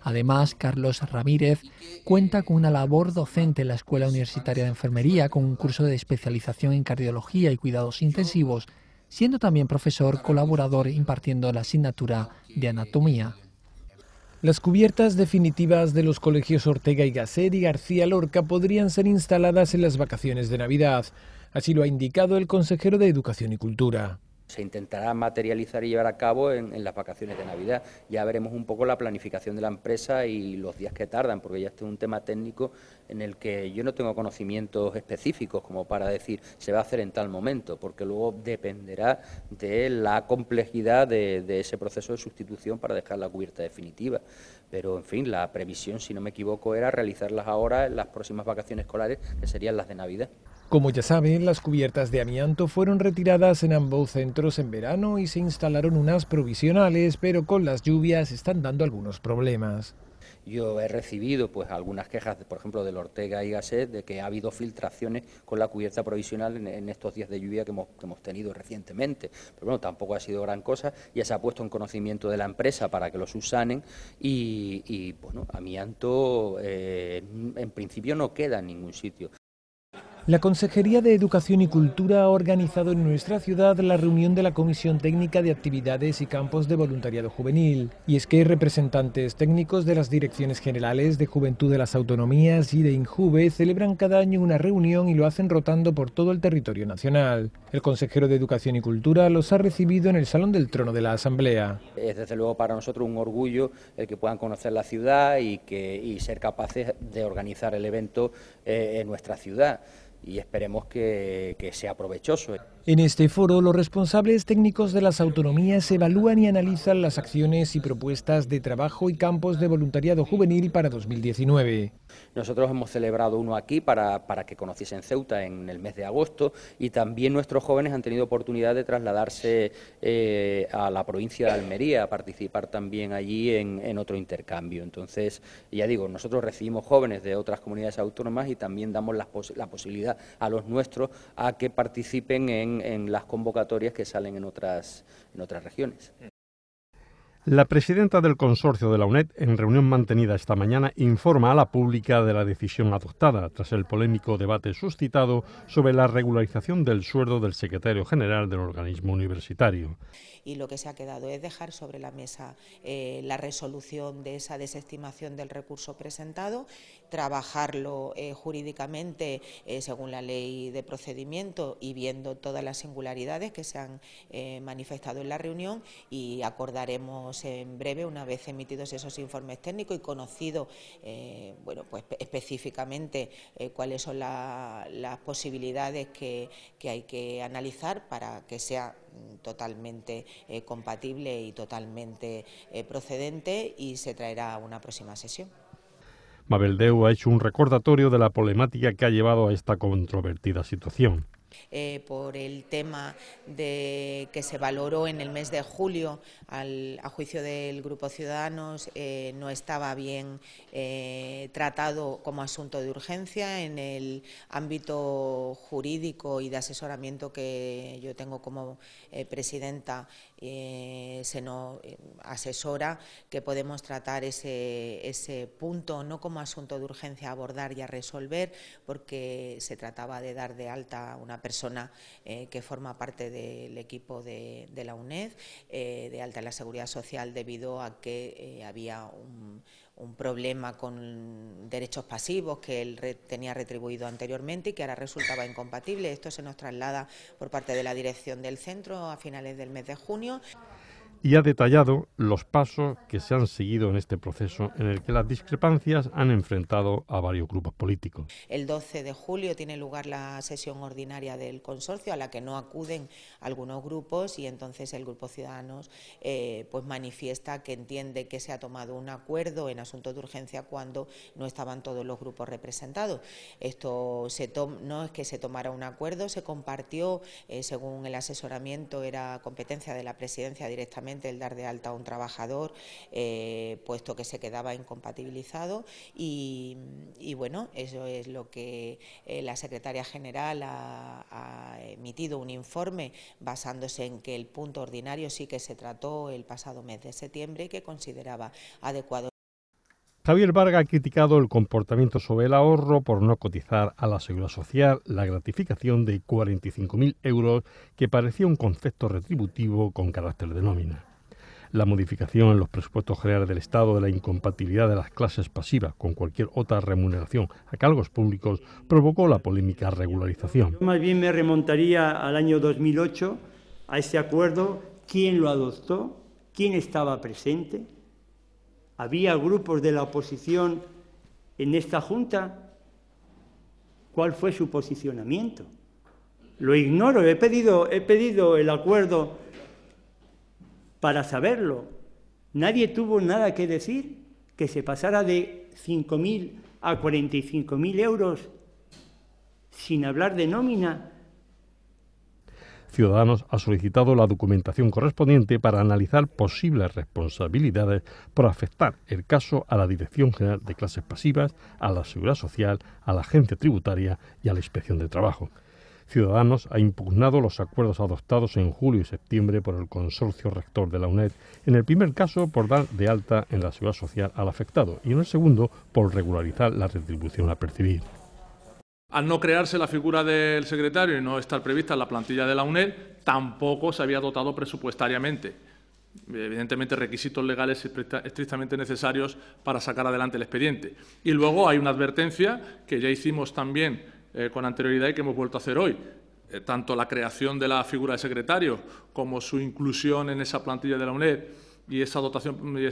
Además, Carlos Ramírez cuenta con una labor docente en la Escuela Universitaria de Enfermería con un curso de especialización en cardiología y cuidados intensivos siendo también profesor colaborador impartiendo la asignatura de anatomía. Las cubiertas definitivas de los colegios Ortega y Gasset y García Lorca podrían ser instaladas en las vacaciones de Navidad. Así lo ha indicado el consejero de Educación y Cultura se intentará materializar y llevar a cabo en, las vacaciones de Navidad. Ya veremos un poco la planificación de la empresa y los días que tardan, porque ya este es un tema técnico en el que yo no tengo conocimientos específicos como para decir se va a hacer en tal momento, porque luego dependerá de la complejidad de, de ese proceso de sustitución para dejar la cubierta definitiva. Pero, en fin, la previsión, si no me equivoco, era realizarlas ahora en las próximas vacaciones escolares, que serían las de Navidad. Como ya saben, las cubiertas de amianto fueron retiradas en ambos centros en verano y se instalaron unas provisionales, pero con las lluvias están dando algunos problemas. Yo he recibido pues algunas quejas, por ejemplo, del Ortega y Gasset, de que ha habido filtraciones con la cubierta provisional en, estos días de lluvia que hemos, tenido recientemente. Pero bueno, tampoco ha sido gran cosa. Ya se ha puesto en conocimiento de la empresa para que lo subsanen. Y, bueno, amianto eh, en principio no queda en ningún sitio. La Consejería de Educación y Cultura ha organizado en nuestra ciudad la reunión de la Comisión Técnica de Actividades y Campos de Voluntariado Juvenil. Y es que representantes técnicos de las Direcciones Generales de Juventud de las Autonomías y de INJUVE celebran cada año una reunión y lo hacen rotando por todo el territorio nacional. El consejero de Educación y Cultura los ha recibido en el Salón del Trono de la Asamblea. Es desde luego para nosotros un orgullo el que puedan conocer la ciudad y, que, ser capaces de organizar el evento eh, en nuestra ciudad y esperemos que, sea provechoso. En este foro, los responsables técnicos de las autonomías evalúan y analizan las acciones y propuestas de trabajo y campos de voluntariado juvenil para 2019. Nosotros hemos celebrado uno aquí para, para que conociesen Ceuta en el mes de agosto y también nuestros jóvenes han tenido oportunidad de trasladarse eh, a la provincia de Almería a participar también allí en, otro intercambio. Entonces, ya digo, nosotros recibimos jóvenes de otras comunidades autónomas y también damos la, la posibilidad a los nuestros a que participen en en, las convocatorias que salen en otras, en otras regiones. La presidenta del consorcio de la UNED, en reunión mantenida esta mañana, informa a la pública de la decisión adoptada tras el polémico debate suscitado sobre la regularización del sueldo del secretario general del organismo universitario. Y lo que se ha quedado es dejar sobre la mesa eh, la resolución de esa desestimación del recurso presentado, trabajarlo eh, jurídicamente eh, según la ley de procedimiento y viendo todas las singularidades que se han manifestado en la reunión y acordaremos pues, en breve, una vez emitidos esos informes técnicos y conocido eh, bueno, pues específicamente eh, cuáles son las posibilidades que, hay que analizar para que sea mm, totalmente eh, compatible y totalmente procedente y se traerá a una próxima sesión. Mabeldeu ha hecho un recordatorio de la problemática que ha llevado a esta controvertida situación. Eh, por el tema de que se valoró en el mes de julio, al, a juicio del Grupo Ciudadanos, eh, no estaba bien eh, tratado como asunto de urgencia en el ámbito jurídico y de asesoramiento que yo tengo como presidenta eh, se nos eh, asesora que podemos tratar ese, ese, punto no como asunto de urgencia a abordar y a resolver, porque se trataba de dar de alta a una persona eh, que forma parte del equipo de, la UNED, de alta en la seguridad social, debido a que había un un problema con derechos pasivos que él tenía retribuido anteriormente y que ahora resultaba incompatible. Esto se nos traslada por parte de la dirección del centro a finales del mes de junio y ha detallado los pasos que se han seguido en este proceso en el que las discrepancias han enfrentado a varios grupos políticos. El 12 de julio tiene lugar la sesión ordinaria del consorcio a la que no acuden algunos grupos y entonces el grupo Ciudadanos eh, pues manifiesta que entiende que se ha tomado un acuerdo en asuntos de urgencia cuando no estaban todos los grupos representados. Esto no es que se tomara un acuerdo, se compartió, eh, según el asesoramiento era competencia de la presidencia directamente el dar de alta a un trabajador, eh, puesto que se quedaba incompatibilizado. Y, bueno, eso es lo que eh, la secretaria general ha, ha, emitido un informe basándose en que el punto ordinario sí que se trató el pasado mes de septiembre y que consideraba adecuado Javier Varga ha criticado el comportamiento sobre el ahorro por no cotizar a la seguridad social la gratificación de 45.000 euros que parecía un concepto retributivo con carácter de nómina. La modificación en los presupuestos generales del Estado de la incompatibilidad de las clases pasivas con cualquier otra remuneración a cargos públicos provocó la polémica regularización. más bien me remontaría al año 2008, a ese acuerdo, quién lo adoptó, quién estaba presente, ¿Había grupos de la oposición en esta Junta? ¿Cuál fue su posicionamiento? Lo ignoro, he pedido, he pedido el acuerdo para saberlo. Nadie tuvo nada que decir que se pasara de 5.000 a 45.000 euros sin hablar de nómina Ciudadanos ha solicitado la documentación correspondiente para analizar posibles responsabilidades por afectar el caso a la Dirección General de Clases Pasivas, a la Seguridad Social, a la Agencia Tributaria y a la Inspección de Trabajo. Ciudadanos ha impugnado los acuerdos adoptados en julio y septiembre por el consorcio rector de la UNED, en el primer caso por dar de alta en la seguridad social al afectado y en el segundo por regularizar la retribución a percibir. Al no crearse la figura del secretario y no estar prevista en la plantilla de la UNED, tampoco se había dotado presupuestariamente. Evidentemente, requisitos legales estrictamente necesarios para sacar adelante el expediente. Y luego hay una advertencia que ya hicimos también eh, con anterioridad y que hemos vuelto a hacer hoy. Eh, tanto la creación de la figura de secretario como su inclusión en esa plantilla de la UNED y esa dotación, y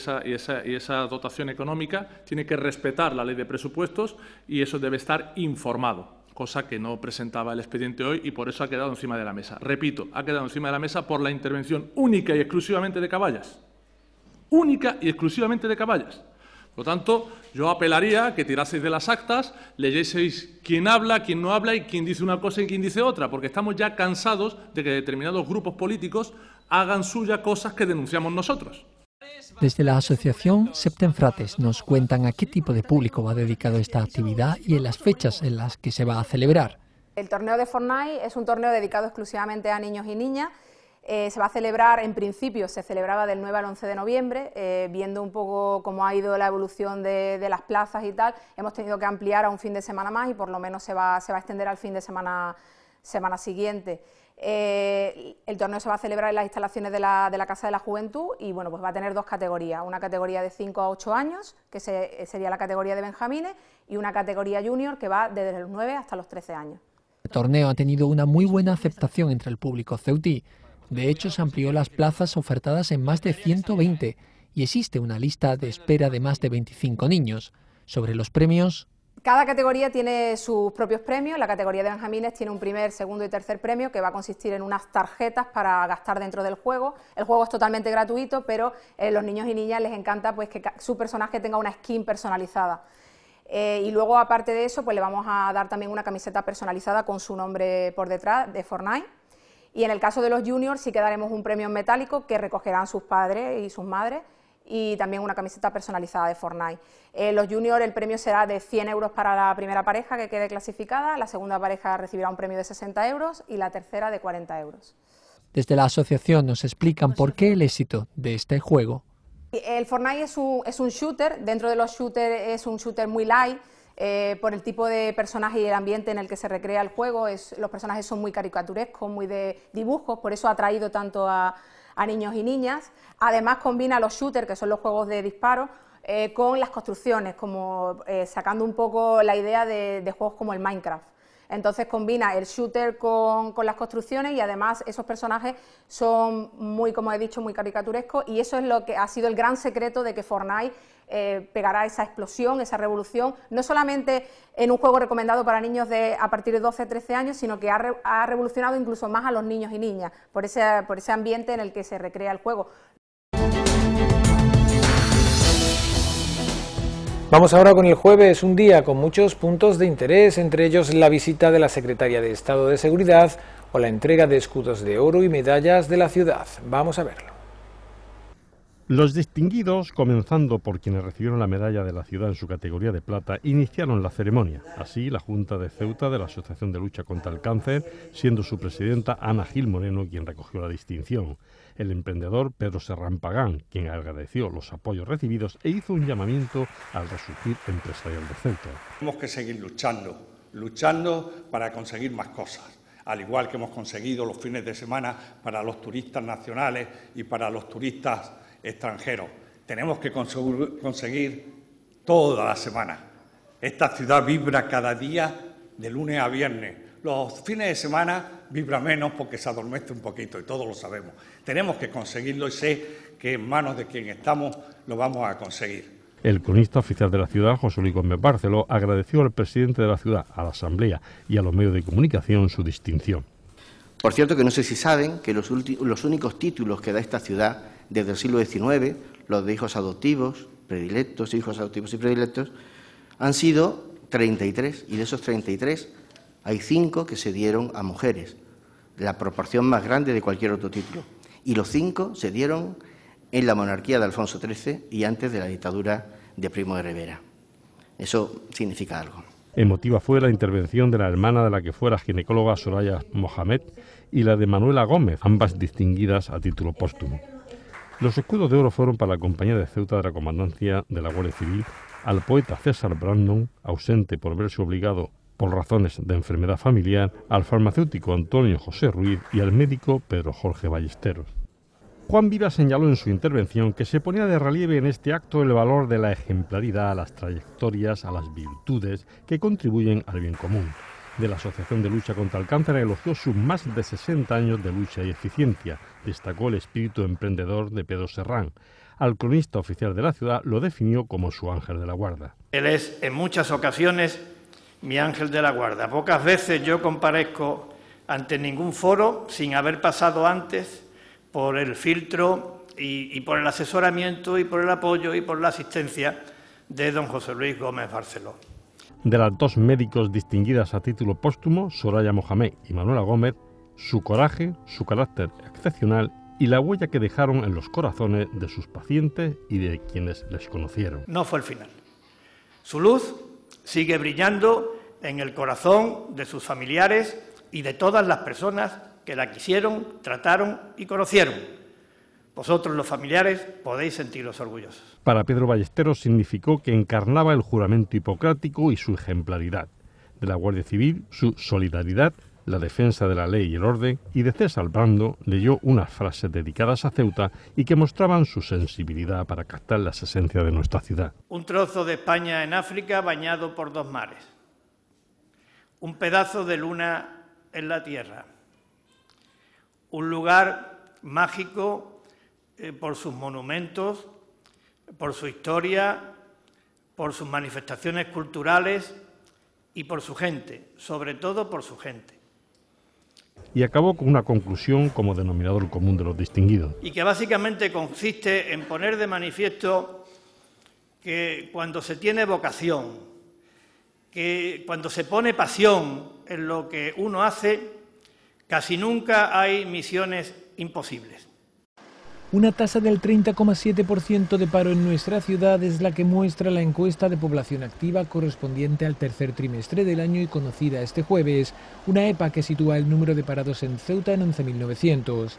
esa, dotación económica tiene que respetar la ley de presupuestos y eso debe estar informado cosa que no presentaba el expediente hoy y por eso ha quedado encima de la mesa. Repito, ha quedado encima de la mesa por la intervención única y exclusivamente de caballas. Única y exclusivamente de caballas. Por lo tanto, yo apelaría a que tiraseis de las actas, leyeseis quién habla, quién no habla y quién dice una cosa y quién dice otra, porque estamos ya cansados de que determinados grupos políticos hagan suya cosas que denunciamos nosotros. Desde la asociación Septenfrates nos cuentan a qué tipo de público va dedicado esta actividad y en las fechas en las que se va a celebrar. El torneo de Fortnite es un torneo dedicado exclusivamente a niños y niñas. Eh, se va a celebrar, en principio se celebraba del 9 al 11 de noviembre, eh, viendo un poco cómo ha ido la evolución de, de, las plazas y tal, hemos tenido que ampliar a un fin de semana más y por lo menos se va, se va a extender al fin de semana, semana siguiente. Eh, el torneo se va a celebrar en las instalaciones de la, Casa de la Juventud y bueno, pues va a tener dos categorías, una categoría de 5 a 8 años, que eh, sería la categoría de Benjamines, y una categoría junior que va desde los 9 hasta los 13 años. El torneo ha tenido una muy buena aceptación entre el público ceutí. De hecho, se amplió las plazas ofertadas en más de 120 y existe una lista de espera de más de 25 niños. Sobre los premios, cada categoría tiene sus propios premios. La categoría de Benjamines tiene un primer, segundo y tercer premio que va a consistir en unas tarjetas para gastar dentro del juego. El juego es totalmente gratuito, pero eh, los niños y niñas les encanta pues, que su personaje tenga una skin personalizada. Eh, y luego, aparte de eso, pues le vamos a dar también una camiseta personalizada con su nombre por detrás de Fortnite. Y en el caso de los juniors sí que daremos un premio metálico que recogerán sus padres y sus madres y también una camiseta personalizada de Fortnite. Eh, los juniors el premio será de 100 euros para la primera pareja que quede clasificada, la segunda pareja recibirá un premio de 60 euros y la tercera de 40 euros. Desde la asociación nos explican por qué el éxito de este juego. El Fortnite es un, shooter, dentro de los shooters es un shooter muy light, eh, por el tipo de personaje y el ambiente en el que se recrea el juego, los personajes son muy caricaturescos, muy de dibujos, por eso ha atraído tanto a, a niños y niñas. Además combina los shooters, que son los juegos de disparo, eh, con las construcciones, como eh, sacando un poco la idea de, juegos como el Minecraft. Entonces combina el shooter con, las construcciones y además esos personajes son muy, como he dicho, muy caricaturescos y eso es lo que ha sido el gran secreto de que Fortnite eh, pegará esa explosión, esa revolución, no solamente en un juego recomendado para niños de, a partir de 12, 13 años, sino que ha, ha revolucionado incluso más a los niños y niñas por ese, por ese ambiente en el que se recrea el juego. Vamos ahora con el jueves, un día con muchos puntos de interés, entre ellos la visita de la secretaria de Estado de Seguridad o la entrega de escudos de oro y medallas de la ciudad. Vamos a verlo. Los distinguidos, comenzando por quienes recibieron la medalla de la ciudad en su categoría de plata, iniciaron la ceremonia. Así, la Junta de Ceuta de la Asociación de Lucha contra el Cáncer, siendo su presidenta Ana Gil Moreno quien recogió la distinción, el emprendedor Pedro Serrán Pagán, quien agradeció los apoyos recibidos e hizo un llamamiento al resurgir empresarial de Ceuta. Tenemos que seguir luchando, luchando para conseguir más cosas al igual que hemos conseguido los fines de semana para los turistas nacionales y para los turistas extranjeros. Tenemos que conseguir toda la semana. Esta ciudad vibra cada día de lunes a viernes. Los fines de semana vibra menos porque se adormece un poquito y todos lo sabemos. Tenemos que conseguirlo y sé que en manos de quien estamos lo vamos a conseguir. El cronista oficial de la ciudad, José Luis Gómez Bárcelo, agradeció al presidente de la ciudad, a la Asamblea y a los medios de comunicación su distinción. Por cierto que no sé si saben que los, los únicos títulos que da esta ciudad desde el siglo XIX, los de hijos adoptivos, predilectos, hijos adoptivos y predilectos, han sido 33, y de esos 33 hay 5 que se dieron a mujeres, la proporción más grande de cualquier otro título. Y los 5 se dieron en la monarquía de Alfonso XIII y antes de la dictadura de Primo de Rivera. Eso significa algo. Emotiva fue la intervención de la hermana de la que fuera ginecóloga Soraya Mohamed y la de Manuela Gómez, ambas distinguidas a título póstumo. Los escudos de oro fueron para la compañía de Ceuta de la Comandancia de la Guardia Civil, al poeta César Brandon, ausente por verse obligado por razones de enfermedad familiar, al farmacéutico Antonio José Ruiz y al médico Pedro Jorge Ballesteros. Juan Viva señaló en su intervención que se ponía de relieve en este acto el valor de la ejemplaridad, a las trayectorias, a las virtudes que contribuyen al bien común de la Asociación de Lucha contra el Cáncer elogió sus más de 60 años de lucha y eficiencia. Destacó el espíritu emprendedor de Pedro Serrán. Al cronista oficial de la ciudad lo definió como su ángel de la guarda. Él es en muchas ocasiones mi ángel de la guarda. Pocas veces yo comparezco ante ningún foro sin haber pasado antes por el filtro y, por el asesoramiento y por el apoyo y por la asistencia de don José Luis Gómez Barceló de las dos médicos distinguidas a título póstumo, Soraya Mohamed y Manuela Gómez, su coraje, su carácter excepcional y la huella que dejaron en los corazones de sus pacientes y de quienes les conocieron. No fue el final. Su luz sigue brillando en el corazón de sus familiares y de todas las personas que la quisieron, trataron y conocieron vosotros, los familiares, podéis sentiros orgullosos. Para Pedro Ballesteros significó que encarnaba el juramento hipocrático y su ejemplaridad. De la Guardia Civil, su solidaridad, la defensa de la ley y el orden, y de César Brando leyó unas frases dedicadas a Ceuta y que mostraban su sensibilidad para captar las esencias de nuestra ciudad. Un trozo de España en África bañado por dos mares. Un pedazo de luna en la tierra. Un lugar mágico eh, por sus monumentos, por su historia, por sus manifestaciones culturales y por su gente, sobre todo por su gente. Y acabó con una conclusión como denominador común de los distinguidos. Y que básicamente consiste en poner de manifiesto que cuando se tiene vocación, que cuando se pone pasión en lo que uno hace, casi nunca hay misiones imposibles. Una tasa del 30,7% de paro en nuestra ciudad es la que muestra la encuesta de población activa correspondiente al tercer trimestre del año y conocida este jueves, una EPA que sitúa el número de parados en Ceuta en 11.900.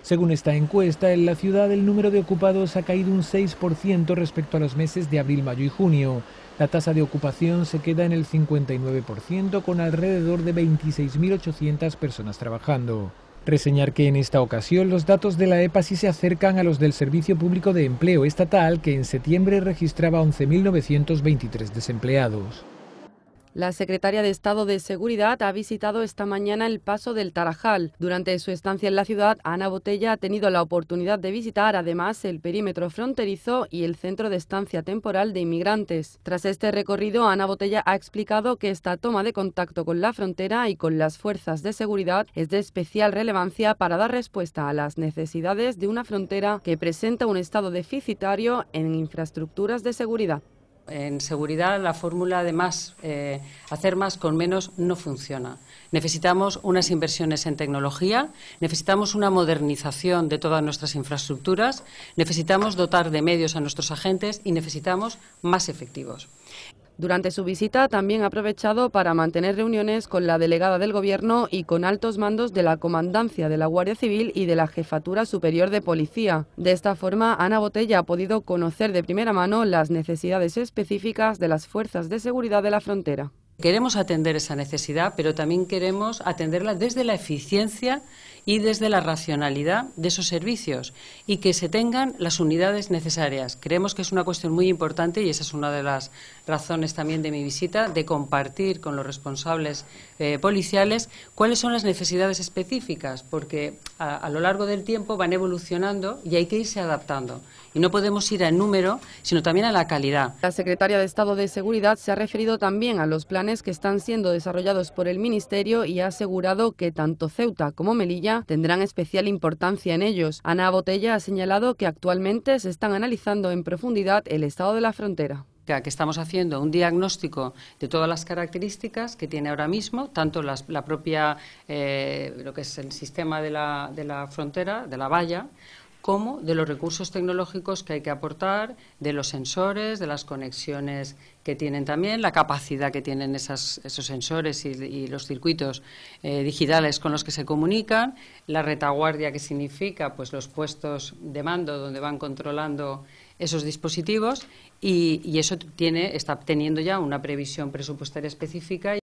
Según esta encuesta, en la ciudad el número de ocupados ha caído un 6% respecto a los meses de abril, mayo y junio. La tasa de ocupación se queda en el 59% con alrededor de 26.800 personas trabajando. Reseñar que en esta ocasión los datos de la EPA se acercan a los del Servicio Público de Empleo Estatal, que en septiembre registraba 11.923 desempleados. La secretaria de Estado de Seguridad ha visitado esta mañana el Paso del Tarajal. Durante su estancia en la ciudad, Ana Botella ha tenido la oportunidad de visitar además el perímetro fronterizo y el centro de estancia temporal de inmigrantes. Tras este recorrido, Ana Botella ha explicado que esta toma de contacto con la frontera y con las fuerzas de seguridad es de especial relevancia para dar respuesta a las necesidades de una frontera que presenta un estado deficitario en infraestructuras de seguridad en seguridad la fórmula de más, eh, hacer más con menos no funciona. Necesitamos unas inversiones en tecnología, necesitamos una modernización de todas nuestras infraestructuras, necesitamos dotar de medios a nuestros agentes y necesitamos más efectivos. Durante su visita también ha aprovechado para mantener reuniones con la delegada del Gobierno y con altos mandos de la Comandancia de la Guardia Civil y de la Jefatura Superior de Policía. De esta forma, Ana Botella ha podido conocer de primera mano las necesidades específicas de las fuerzas de seguridad de la frontera. Queremos atender esa necesidad, pero también queremos atenderla desde la eficiencia y desde la racionalidad de esos servicios y que se tengan las unidades necesarias. Creemos que es una cuestión muy importante y esa es una de las razones también de mi visita, de compartir con los responsables eh, policiales cuáles son las necesidades específicas, porque a, a, lo largo del tiempo van evolucionando y hay que irse adaptando. Y no podemos ir al número, sino también a la calidad. La secretaria de Estado de Seguridad se ha referido también a los planes que están siendo desarrollados por el Ministerio y ha asegurado que tanto Ceuta como Melilla tendrán especial importancia en ellos. Ana Botella ha señalado que actualmente se están analizando en profundidad el estado de la frontera que estamos haciendo un diagnóstico de todas las características que tiene ahora mismo, tanto la propia, eh, lo que es el sistema de la, frontera, de la valla, como de los recursos tecnológicos que hay que aportar, de los sensores, de las conexiones que tienen también, la capacidad que tienen esos sensores y, los circuitos eh, digitales con los que se comunican, la retaguardia que significa pues los puestos de mando donde van controlando esos dispositivos y, eso tiene, está teniendo ya una previsión presupuestaria específica.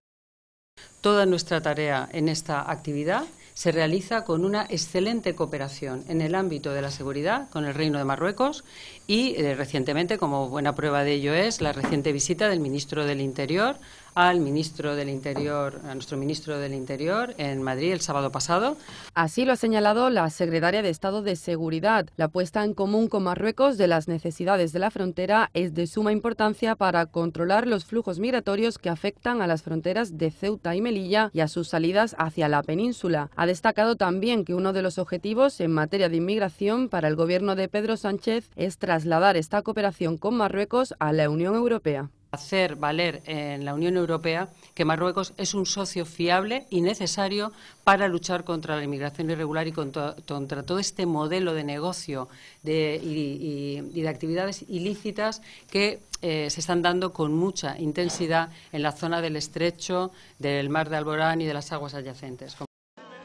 Toda nuestra tarea en esta actividad se realiza con una excelente cooperación en el ámbito de la seguridad con el Reino de Marruecos y eh, recientemente, como buena prueba de ello es, la reciente visita del ministro del Interior al ministro del Interior, a nuestro ministro del Interior en Madrid el sábado pasado. Así lo ha señalado la secretaria de Estado de Seguridad. La puesta en común con Marruecos de las necesidades de la frontera es de suma importancia para controlar los flujos migratorios que afectan a las fronteras de Ceuta y Melilla y a sus salidas hacia la península. Ha destacado también que uno de los objetivos en materia de inmigración para el gobierno de Pedro Sánchez es trasladar esta cooperación con Marruecos a la Unión Europea hacer valer en la Unión Europea que Marruecos es un socio fiable y necesario para luchar contra la inmigración irregular y contra, todo este modelo de negocio y, de actividades ilícitas que eh, se están dando con mucha intensidad en la zona del estrecho, del mar de Alborán y de las aguas adyacentes.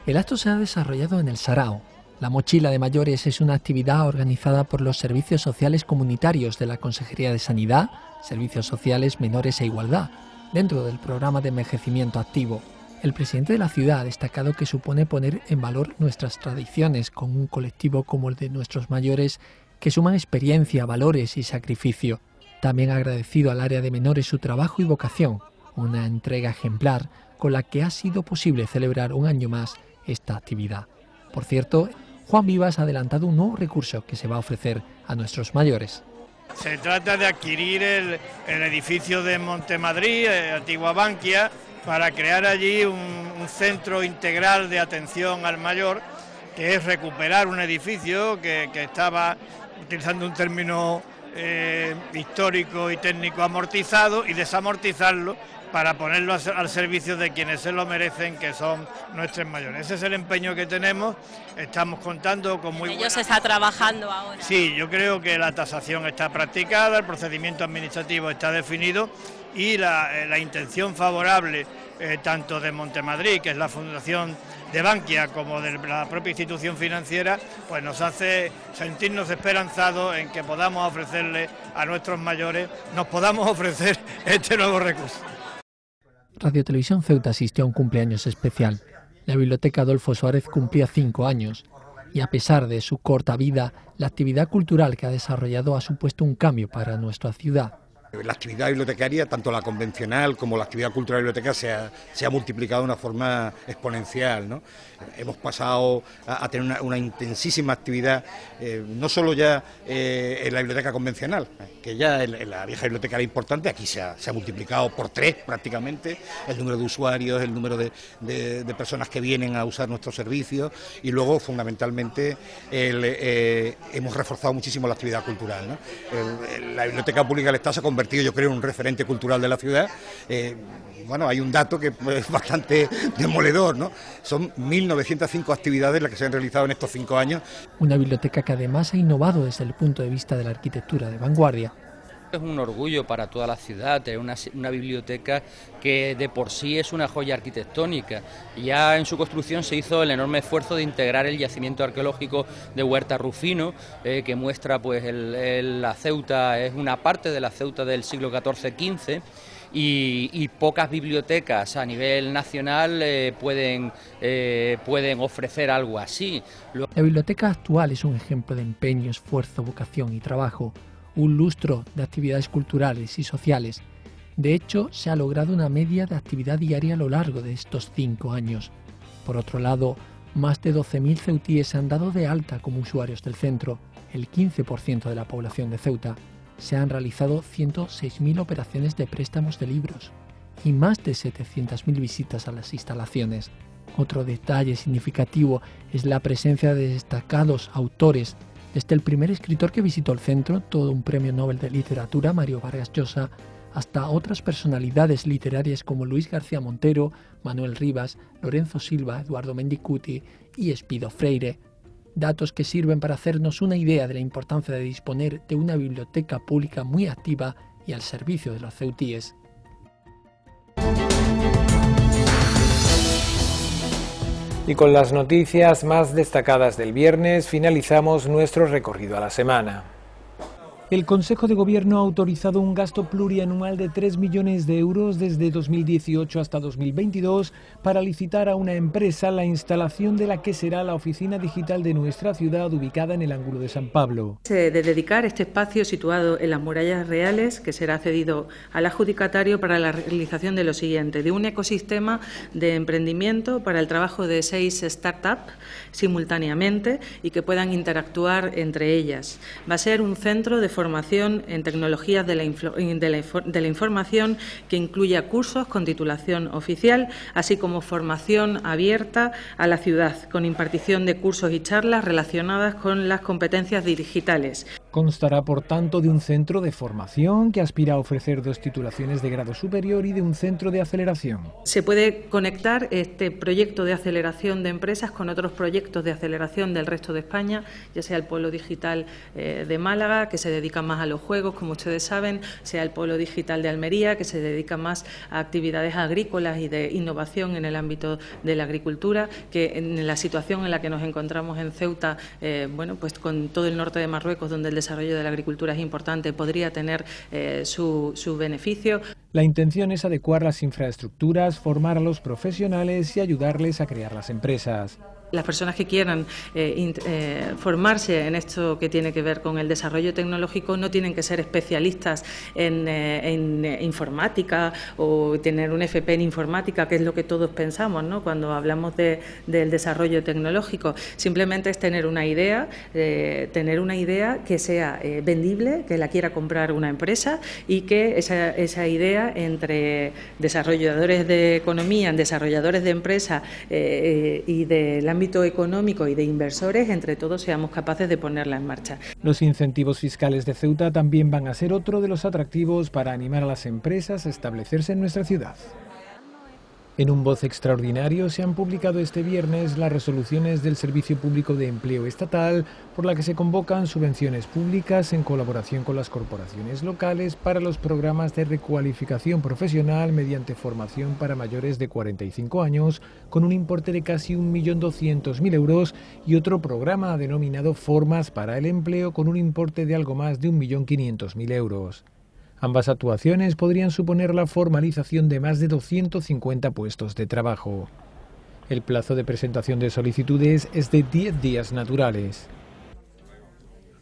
El acto se ha desarrollado en el Sarao. La mochila de mayores es una actividad organizada por los servicios sociales comunitarios de la Consejería de Sanidad, servicios sociales, menores e igualdad, dentro del programa de envejecimiento activo. El presidente de la ciudad ha destacado que supone poner en valor nuestras tradiciones con un colectivo como el de nuestros mayores que suman experiencia, valores y sacrificio. También ha agradecido al área de menores su trabajo y vocación, una entrega ejemplar con la que ha sido posible celebrar un año más esta actividad. Por cierto, Juan Vivas ha adelantado un nuevo recurso que se va a ofrecer a nuestros mayores. Se trata de adquirir el, edificio de Montemadrid, eh, antigua Bankia, para crear allí un, centro integral de atención al mayor, que es recuperar un edificio que, estaba, utilizando un término eh, histórico y técnico amortizado, y desamortizarlo para ponerlo al servicio de quienes se lo merecen, que son nuestros mayores. Ese es el empeño que tenemos, estamos contando con muy... Ellos se está trabajando ahora. Sí, yo creo que la tasación está practicada, el procedimiento administrativo está definido y la, eh, intención favorable eh, tanto de Montemadrid, que es la fundación de Bankia, como de la propia institución financiera, pues nos hace sentirnos esperanzados en que podamos ofrecerle a nuestros mayores, nos podamos [LAUGHS] ofrecer este nuevo recurso. Radio Televisión Ceuta asistió a un cumpleaños especial. La Biblioteca Adolfo Suárez cumplía cinco años y a pesar de su corta vida, la actividad cultural que ha desarrollado ha supuesto un cambio para nuestra ciudad. La actividad bibliotecaria, tanto la convencional como la actividad cultural biblioteca... se ha, se ha multiplicado de una forma exponencial. ¿no? Hemos pasado a, tener una, intensísima actividad, eh, no solo ya eh, en la biblioteca convencional, eh, que ya la vieja biblioteca era importante, aquí se ha, multiplicado por tres prácticamente el número de usuarios, el número de, personas que vienen a usar nuestros servicios y luego, fundamentalmente, hemos reforzado muchísimo la actividad cultural. la biblioteca pública del Estado convertido yo creo en un referente cultural de la ciudad. Eh, bueno, hay un dato que [LAUGHS] es bastante demoledor, ¿no? Son 1.905 actividades las que se han realizado en estos cinco años. Una biblioteca que además ha innovado desde el punto de vista de la arquitectura de vanguardia es un orgullo para toda la ciudad ...es una, biblioteca que de por sí es una joya arquitectónica. Ya en su construcción se hizo el enorme esfuerzo de integrar el yacimiento arqueológico de Huerta Rufino, eh, que muestra pues la Ceuta, es una parte de la Ceuta del siglo XIV-XV. Y, pocas bibliotecas a nivel nacional eh, pueden, eh, pueden ofrecer algo así. La biblioteca actual es un ejemplo de empeño, esfuerzo, vocación y trabajo un lustro de actividades culturales y sociales. De hecho, se ha logrado una media de actividad diaria a lo largo de estos cinco años. Por otro lado, más de 12.000 ceutíes se han dado de alta como usuarios del centro, el 15% de la población de Ceuta. Se han realizado 106.000 operaciones de préstamos de libros y más de 700.000 visitas a las instalaciones. Otro detalle significativo es la presencia de destacados autores desde el primer escritor que visitó el centro, todo un premio Nobel de Literatura, Mario Vargas Llosa, hasta otras personalidades literarias como Luis García Montero, Manuel Rivas, Lorenzo Silva, Eduardo Mendicuti y Espido Freire. Datos que sirven para hacernos una idea de la importancia de disponer de una biblioteca pública muy activa y al servicio de los ceutíes. Y con las noticias más destacadas del viernes finalizamos nuestro recorrido a la semana. El Consejo de Gobierno ha autorizado un gasto plurianual de 3 millones de euros desde 2018 hasta 2022 para licitar a una empresa la instalación de la que será la oficina digital de nuestra ciudad ubicada en el ángulo de San Pablo. De dedicar este espacio situado en las murallas reales que será cedido al adjudicatario para la realización de lo siguiente, de un ecosistema de emprendimiento para el trabajo de seis startups simultáneamente y que puedan interactuar entre ellas. Va a ser un centro de formación en tecnologías de la, información que incluya cursos con titulación oficial, así como formación abierta a la ciudad, con impartición de cursos y charlas relacionadas con las competencias digitales. Constará, por tanto, de un centro de formación que aspira a ofrecer dos titulaciones de grado superior y de un centro de aceleración. Se puede conectar este proyecto de aceleración de empresas con otros proyectos de aceleración del resto de España, ya sea el Polo Digital eh, de Málaga, que se dedica más a los juegos, como ustedes saben, sea el Polo Digital de Almería, que se dedica más a actividades agrícolas y de innovación en el ámbito de la agricultura, que en la situación en la que nos encontramos en Ceuta, eh, bueno, pues con todo el norte de Marruecos, donde el ...el desarrollo de la agricultura es importante, podría tener eh, su, su beneficio. La intención es adecuar las infraestructuras, formar a los profesionales y ayudarles a crear las empresas. Las personas que quieran eh, eh, formarse en esto que tiene que ver con el desarrollo tecnológico no tienen que ser especialistas en, eh, informática o tener un FP en informática, que es lo que todos pensamos cuando hablamos del desarrollo tecnológico. Simplemente es tener una idea, tener una idea que sea vendible, que la quiera comprar una empresa y que esa, esa idea entre desarrolladores de economía, desarrolladores de empresa y de la ámbito económico y de inversores, entre todos seamos capaces de ponerla en marcha. Los incentivos fiscales de Ceuta también van a ser otro de los atractivos para animar a las empresas a establecerse en nuestra ciudad. En un voz extraordinario se han publicado este viernes las resoluciones del Servicio Público de Empleo Estatal por la que se convocan subvenciones públicas en colaboración con las corporaciones locales para los programas de recualificación profesional mediante formación para mayores de 45 años con un importe de casi 1.200.000 euros y otro programa denominado Formas para el Empleo con un importe de algo más de 1.500.000 euros. Ambas actuaciones podrían suponer la formalización de más de 250 puestos de trabajo. El plazo de presentación de solicitudes es de 10 días naturales.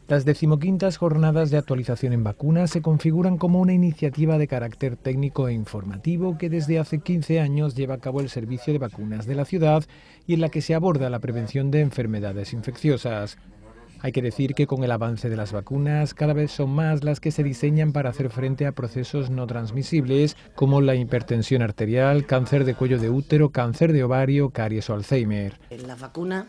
Las decimoquintas jornadas de actualización en vacunas se configuran como una iniciativa de carácter técnico e informativo que desde hace 15 años lleva a cabo el Servicio de Vacunas de la ciudad y en la que se aborda la prevención de enfermedades infecciosas. Hay que decir que con el avance de las vacunas, cada vez son más las que se diseñan para hacer frente a procesos no transmisibles como la hipertensión arterial, cáncer de cuello de útero, cáncer de ovario, caries o Alzheimer. Eh, las vacunas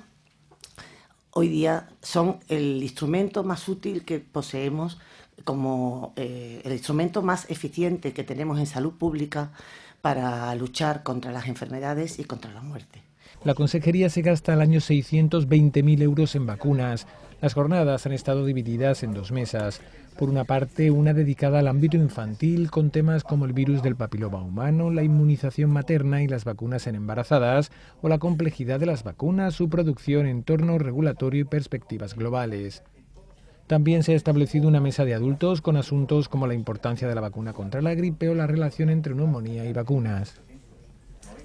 hoy día son el instrumento más útil que poseemos como eh, el instrumento más eficiente que tenemos en salud pública para luchar contra las enfermedades y contra la muerte. La consejería se gasta al año 620.000 euros en vacunas. Las jornadas han estado divididas en dos mesas. Por una parte, una dedicada al ámbito infantil con temas como el virus del papiloma humano, la inmunización materna y las vacunas en embarazadas, o la complejidad de las vacunas, su producción, entorno regulatorio y perspectivas globales. También se ha establecido una mesa de adultos con asuntos como la importancia de la vacuna contra la gripe o la relación entre neumonía y vacunas.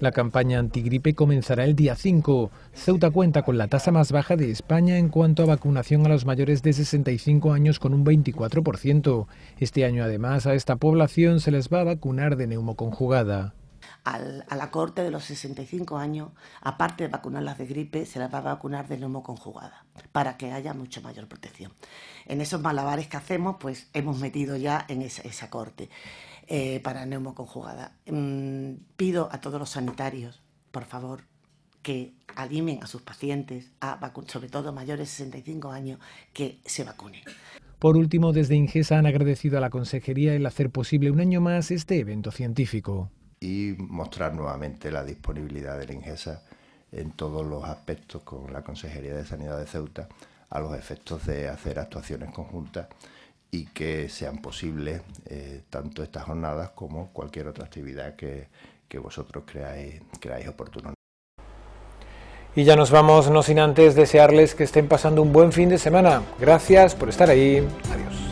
La campaña antigripe comenzará el día 5. Ceuta cuenta con la tasa más baja de España en cuanto a vacunación a los mayores de 65 años con un 24%. Este año además a esta población se les va a vacunar de neumoconjugada. a la corte de los 65 años, aparte de vacunarlas de gripe, se las va a vacunar de neumoconjugada para que haya mucha mayor protección. En esos malabares que hacemos, pues hemos metido ya en esa, esa corte. Eh, para neumoconjugada. Mm, pido a todos los sanitarios, por favor, que animen a sus pacientes, sobre todo mayores de 65 años, que se vacunen. Por último, desde Ingesa han agradecido a la Consejería el hacer posible un año más este evento científico. Y mostrar nuevamente la disponibilidad de la Ingesa en todos los aspectos con la Consejería de Sanidad de Ceuta a los efectos de hacer actuaciones conjuntas y que sean posibles eh, tanto estas jornadas como cualquier otra actividad que, vosotros creáis, creáis oportuno. Y ya nos vamos, no sin antes desearles que estén pasando un buen fin de semana. Gracias por estar ahí. Adiós.